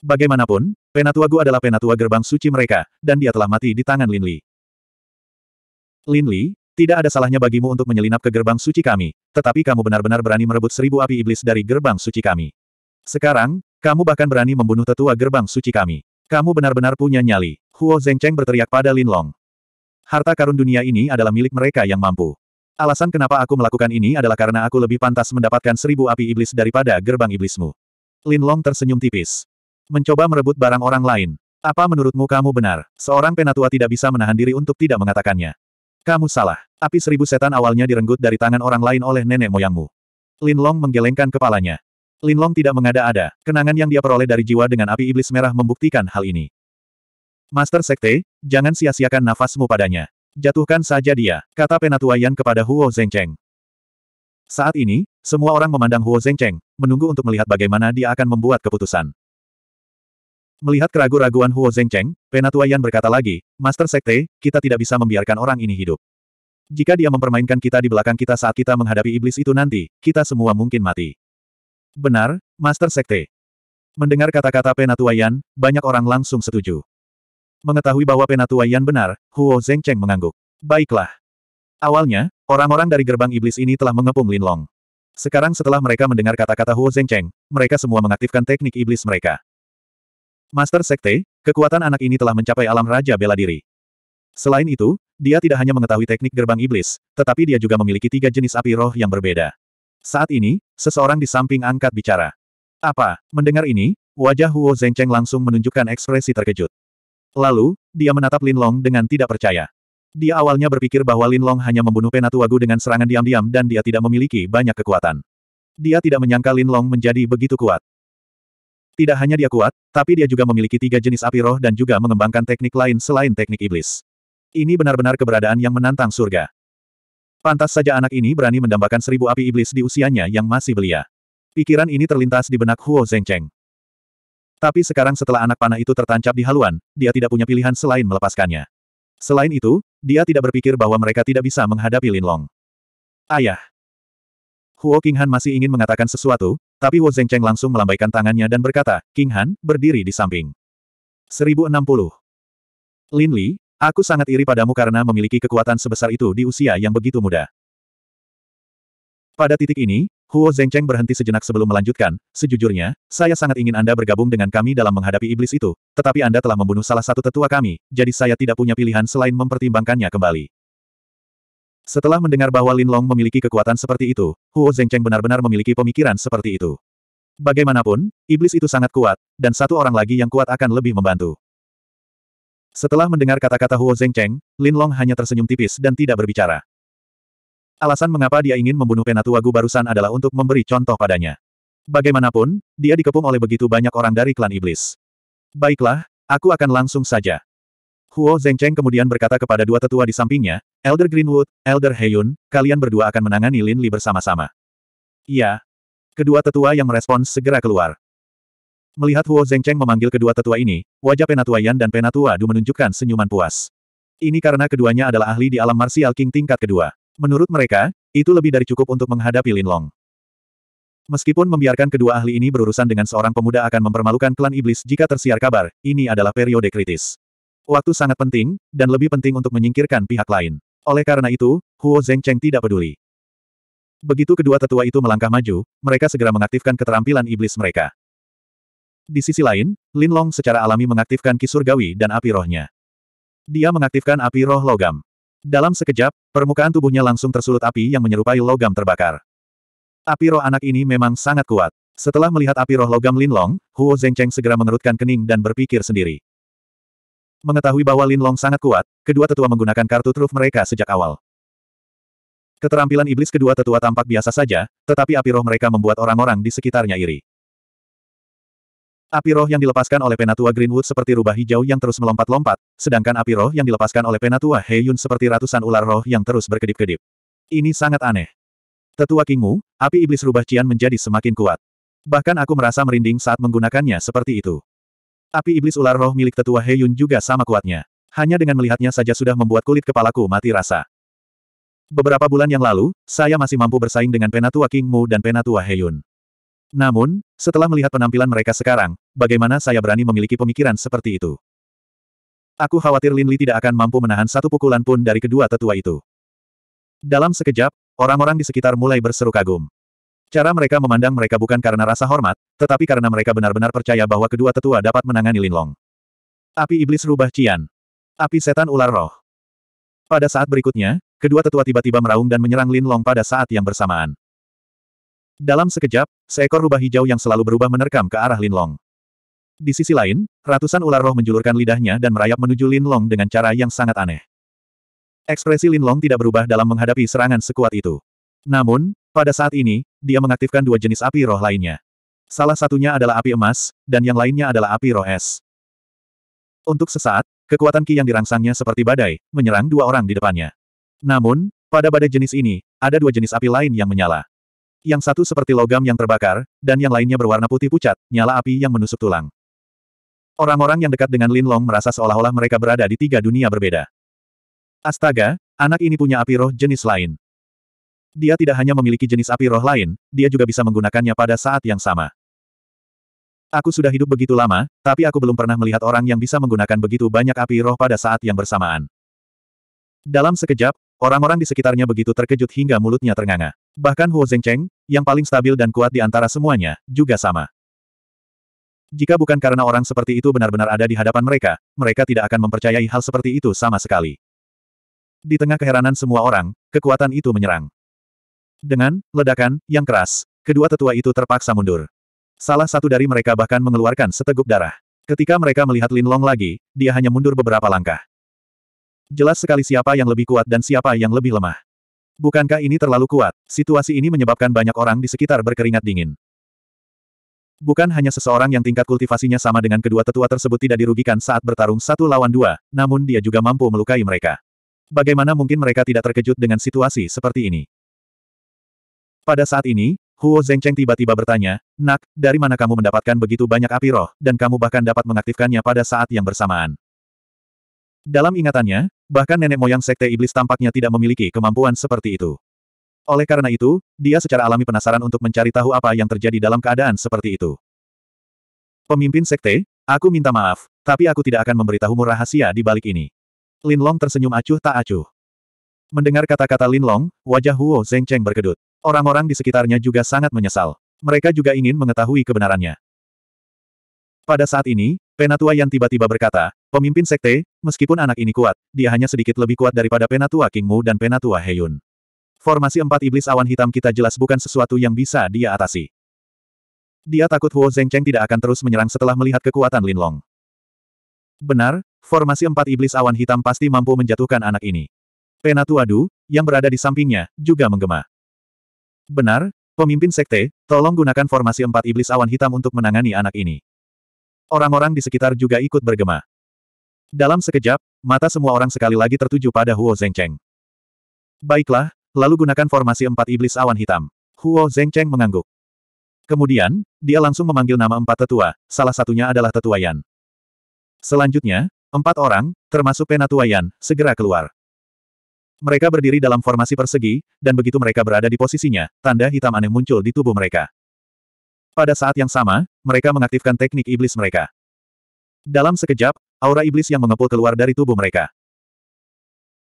Bagaimanapun, Penatua Gu adalah Penatua Gerbang Suci mereka, dan dia telah mati di tangan Lin Li. Lin Li, tidak ada salahnya bagimu untuk menyelinap ke gerbang suci kami, tetapi kamu benar-benar berani merebut seribu api iblis dari gerbang suci kami. Sekarang, kamu bahkan berani membunuh tetua gerbang suci kami. Kamu benar-benar punya nyali. Huo Zengcheng berteriak pada Lin Long. Harta karun dunia ini adalah milik mereka yang mampu. Alasan kenapa aku melakukan ini adalah karena aku lebih pantas mendapatkan seribu api iblis daripada gerbang iblismu. Lin Long tersenyum tipis. Mencoba merebut barang orang lain. Apa menurutmu kamu benar? Seorang penatua tidak bisa menahan diri untuk tidak mengatakannya. Kamu salah. Api seribu setan awalnya direnggut dari tangan orang lain oleh nenek moyangmu. Lin Long menggelengkan kepalanya. Lin Long tidak mengada-ada, kenangan yang dia peroleh dari jiwa dengan api iblis merah membuktikan hal ini. Master Sekte, jangan sia-siakan nafasmu padanya. Jatuhkan saja dia, kata penatua Yan kepada Huo Zhengcheng. Saat ini, semua orang memandang Huo Zhengcheng, menunggu untuk melihat bagaimana dia akan membuat keputusan. Melihat keraguan-raguan Huo Zhengcheng, Penatua Yan berkata lagi, Master Sekte, kita tidak bisa membiarkan orang ini hidup. Jika dia mempermainkan kita di belakang kita saat kita menghadapi iblis itu nanti, kita semua mungkin mati. Benar, Master Sekte. Mendengar kata-kata Penatua Yan, banyak orang langsung setuju. Mengetahui bahwa Penatua Yan benar, Huo Zhengcheng mengangguk. Baiklah. Awalnya, orang-orang dari gerbang iblis ini telah mengepung Lin Long. Sekarang setelah mereka mendengar kata-kata Huo Zhengcheng, mereka semua mengaktifkan teknik iblis mereka. Master Sekte, kekuatan anak ini telah mencapai alam Raja Bela Diri. Selain itu, dia tidak hanya mengetahui teknik gerbang iblis, tetapi dia juga memiliki tiga jenis api roh yang berbeda. Saat ini, seseorang di samping angkat bicara. Apa? Mendengar ini, wajah Huo Zengcheng langsung menunjukkan ekspresi terkejut. Lalu, dia menatap Lin Long dengan tidak percaya. Dia awalnya berpikir bahwa Lin Long hanya membunuh Penatuagu dengan serangan diam-diam dan dia tidak memiliki banyak kekuatan. Dia tidak menyangka Lin Long menjadi begitu kuat. Tidak hanya dia kuat, tapi dia juga memiliki tiga jenis api roh dan juga mengembangkan teknik lain selain teknik iblis. Ini benar-benar keberadaan yang menantang surga. Pantas saja anak ini berani mendambakan seribu api iblis di usianya yang masih belia. Pikiran ini terlintas di benak Huo Zhengcheng. Tapi sekarang setelah anak panah itu tertancap di haluan, dia tidak punya pilihan selain melepaskannya. Selain itu, dia tidak berpikir bahwa mereka tidak bisa menghadapi Linlong. Ayah. Huo Qinghan masih ingin mengatakan sesuatu, tapi Wu Zhengcheng langsung melambaikan tangannya dan berkata, King Han, berdiri di samping. 1060. Lin Li, aku sangat iri padamu karena memiliki kekuatan sebesar itu di usia yang begitu muda. Pada titik ini, Huo Zhengcheng berhenti sejenak sebelum melanjutkan, sejujurnya, saya sangat ingin Anda bergabung dengan kami dalam menghadapi iblis itu, tetapi Anda telah membunuh salah satu tetua kami, jadi saya tidak punya pilihan selain mempertimbangkannya kembali. Setelah mendengar bahwa Lin Long memiliki kekuatan seperti itu, Huo Zengcheng benar-benar memiliki pemikiran seperti itu. Bagaimanapun, iblis itu sangat kuat, dan satu orang lagi yang kuat akan lebih membantu. Setelah mendengar kata-kata Huo Zengcheng, Lin Long hanya tersenyum tipis dan tidak berbicara. Alasan mengapa dia ingin membunuh Penatua Gu barusan adalah untuk memberi contoh padanya. Bagaimanapun, dia dikepung oleh begitu banyak orang dari klan iblis. Baiklah, aku akan langsung saja. Huo Zengcheng kemudian berkata kepada dua tetua di sampingnya, Elder Greenwood, Elder Heyun, kalian berdua akan menangani Lin Li bersama-sama. Iya. Kedua tetua yang merespons segera keluar. Melihat Huo Zengcheng memanggil kedua tetua ini, wajah Penatua Yan dan Penatua Du menunjukkan senyuman puas. Ini karena keduanya adalah ahli di alam martial king tingkat kedua. Menurut mereka, itu lebih dari cukup untuk menghadapi Lin Long. Meskipun membiarkan kedua ahli ini berurusan dengan seorang pemuda akan mempermalukan klan iblis jika tersiar kabar, ini adalah periode kritis. Waktu sangat penting, dan lebih penting untuk menyingkirkan pihak lain. Oleh karena itu, Huo Zhengcheng tidak peduli. Begitu kedua tetua itu melangkah maju, mereka segera mengaktifkan keterampilan iblis mereka. Di sisi lain, Lin Long secara alami mengaktifkan kisurgawi dan api rohnya. Dia mengaktifkan api roh logam. Dalam sekejap, permukaan tubuhnya langsung tersulut api yang menyerupai logam terbakar. Api roh anak ini memang sangat kuat. Setelah melihat api roh logam Lin Long, Huo Zhengcheng segera mengerutkan kening dan berpikir sendiri. Mengetahui bahwa Lin Long sangat kuat, kedua tetua menggunakan kartu truf mereka sejak awal. Keterampilan iblis kedua tetua tampak biasa saja, tetapi api roh mereka membuat orang-orang di sekitarnya iri. Api roh yang dilepaskan oleh penatua Greenwood seperti rubah hijau yang terus melompat-lompat, sedangkan api roh yang dilepaskan oleh penatua Yun seperti ratusan ular roh yang terus berkedip-kedip. Ini sangat aneh. Tetua Kingmu, api iblis rubah Cian menjadi semakin kuat. Bahkan aku merasa merinding saat menggunakannya seperti itu. Api iblis ular roh milik tetua Heyun juga sama kuatnya. Hanya dengan melihatnya saja sudah membuat kulit kepalaku mati rasa. Beberapa bulan yang lalu, saya masih mampu bersaing dengan Penatua King Mu dan Penatua Heyun. Namun, setelah melihat penampilan mereka sekarang, bagaimana saya berani memiliki pemikiran seperti itu? Aku khawatir Lin Li tidak akan mampu menahan satu pukulan pun dari kedua tetua itu. Dalam sekejap, orang-orang di sekitar mulai berseru kagum. Cara mereka memandang mereka bukan karena rasa hormat, tetapi karena mereka benar-benar percaya bahwa kedua tetua dapat menangani Linlong. Api iblis rubah Cian. Api setan ular roh. Pada saat berikutnya, kedua tetua tiba-tiba meraung dan menyerang Linlong pada saat yang bersamaan. Dalam sekejap, seekor rubah hijau yang selalu berubah menerkam ke arah Linlong. Di sisi lain, ratusan ular roh menjulurkan lidahnya dan merayap menuju Linlong dengan cara yang sangat aneh. Ekspresi Linlong tidak berubah dalam menghadapi serangan sekuat itu. Namun, pada saat ini, dia mengaktifkan dua jenis api roh lainnya. Salah satunya adalah api emas, dan yang lainnya adalah api roh es. Untuk sesaat, kekuatan Ki yang dirangsangnya seperti badai, menyerang dua orang di depannya. Namun, pada badai jenis ini, ada dua jenis api lain yang menyala. Yang satu seperti logam yang terbakar, dan yang lainnya berwarna putih pucat, nyala api yang menusuk tulang. Orang-orang yang dekat dengan Lin Long merasa seolah-olah mereka berada di tiga dunia berbeda. Astaga, anak ini punya api roh jenis lain. Dia tidak hanya memiliki jenis api roh lain, dia juga bisa menggunakannya pada saat yang sama. Aku sudah hidup begitu lama, tapi aku belum pernah melihat orang yang bisa menggunakan begitu banyak api roh pada saat yang bersamaan. Dalam sekejap, orang-orang di sekitarnya begitu terkejut hingga mulutnya ternganga. Bahkan Huo Zhengcheng, yang paling stabil dan kuat di antara semuanya, juga sama. Jika bukan karena orang seperti itu benar-benar ada di hadapan mereka, mereka tidak akan mempercayai hal seperti itu sama sekali. Di tengah keheranan semua orang, kekuatan itu menyerang. Dengan ledakan yang keras, kedua tetua itu terpaksa mundur. Salah satu dari mereka bahkan mengeluarkan seteguk darah. Ketika mereka melihat Lin Long lagi, dia hanya mundur beberapa langkah. Jelas sekali siapa yang lebih kuat dan siapa yang lebih lemah. Bukankah ini terlalu kuat? Situasi ini menyebabkan banyak orang di sekitar berkeringat dingin. Bukan hanya seseorang yang tingkat kultivasinya sama dengan kedua tetua tersebut tidak dirugikan saat bertarung satu lawan dua, namun dia juga mampu melukai mereka. Bagaimana mungkin mereka tidak terkejut dengan situasi seperti ini? Pada saat ini, Huo Zengcheng tiba-tiba bertanya, Nak, dari mana kamu mendapatkan begitu banyak api roh, dan kamu bahkan dapat mengaktifkannya pada saat yang bersamaan. Dalam ingatannya, bahkan nenek moyang Sekte Iblis tampaknya tidak memiliki kemampuan seperti itu. Oleh karena itu, dia secara alami penasaran untuk mencari tahu apa yang terjadi dalam keadaan seperti itu. Pemimpin Sekte, aku minta maaf, tapi aku tidak akan memberitahumu rahasia di balik ini. Lin Long tersenyum acuh tak acuh. Mendengar kata-kata Lin Long, wajah Huo Zengcheng berkedut. Orang-orang di sekitarnya juga sangat menyesal. Mereka juga ingin mengetahui kebenarannya. Pada saat ini, Penatua yang tiba-tiba berkata, pemimpin sekte, meskipun anak ini kuat, dia hanya sedikit lebih kuat daripada Penatua Kingmu dan Penatua Heyun. Formasi empat iblis awan hitam kita jelas bukan sesuatu yang bisa dia atasi. Dia takut Huo Zhengcheng tidak akan terus menyerang setelah melihat kekuatan Lin Long. Benar, formasi empat iblis awan hitam pasti mampu menjatuhkan anak ini. Penatua Du, yang berada di sampingnya, juga menggema. Benar, pemimpin sekte, tolong gunakan formasi empat iblis awan hitam untuk menangani anak ini. Orang-orang di sekitar juga ikut bergema. Dalam sekejap, mata semua orang sekali lagi tertuju pada Huo Zhengcheng. Baiklah, lalu gunakan formasi empat iblis awan hitam. Huo Zhengcheng mengangguk. Kemudian, dia langsung memanggil nama empat tetua, salah satunya adalah tetua Yan. Selanjutnya, empat orang, termasuk penatua Yan, segera keluar. Mereka berdiri dalam formasi persegi, dan begitu mereka berada di posisinya, tanda hitam aneh muncul di tubuh mereka. Pada saat yang sama, mereka mengaktifkan teknik iblis mereka. Dalam sekejap, aura iblis yang mengepul keluar dari tubuh mereka.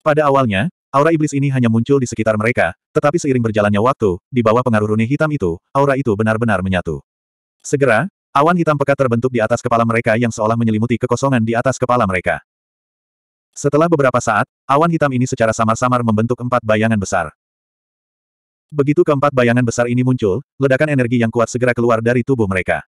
Pada awalnya, aura iblis ini hanya muncul di sekitar mereka, tetapi seiring berjalannya waktu, di bawah pengaruh rune hitam itu, aura itu benar-benar menyatu. Segera, awan hitam pekat terbentuk di atas kepala mereka yang seolah menyelimuti kekosongan di atas kepala mereka. Setelah beberapa saat, awan hitam ini secara samar-samar membentuk empat bayangan besar. Begitu keempat bayangan besar ini muncul, ledakan energi yang kuat segera keluar dari tubuh mereka.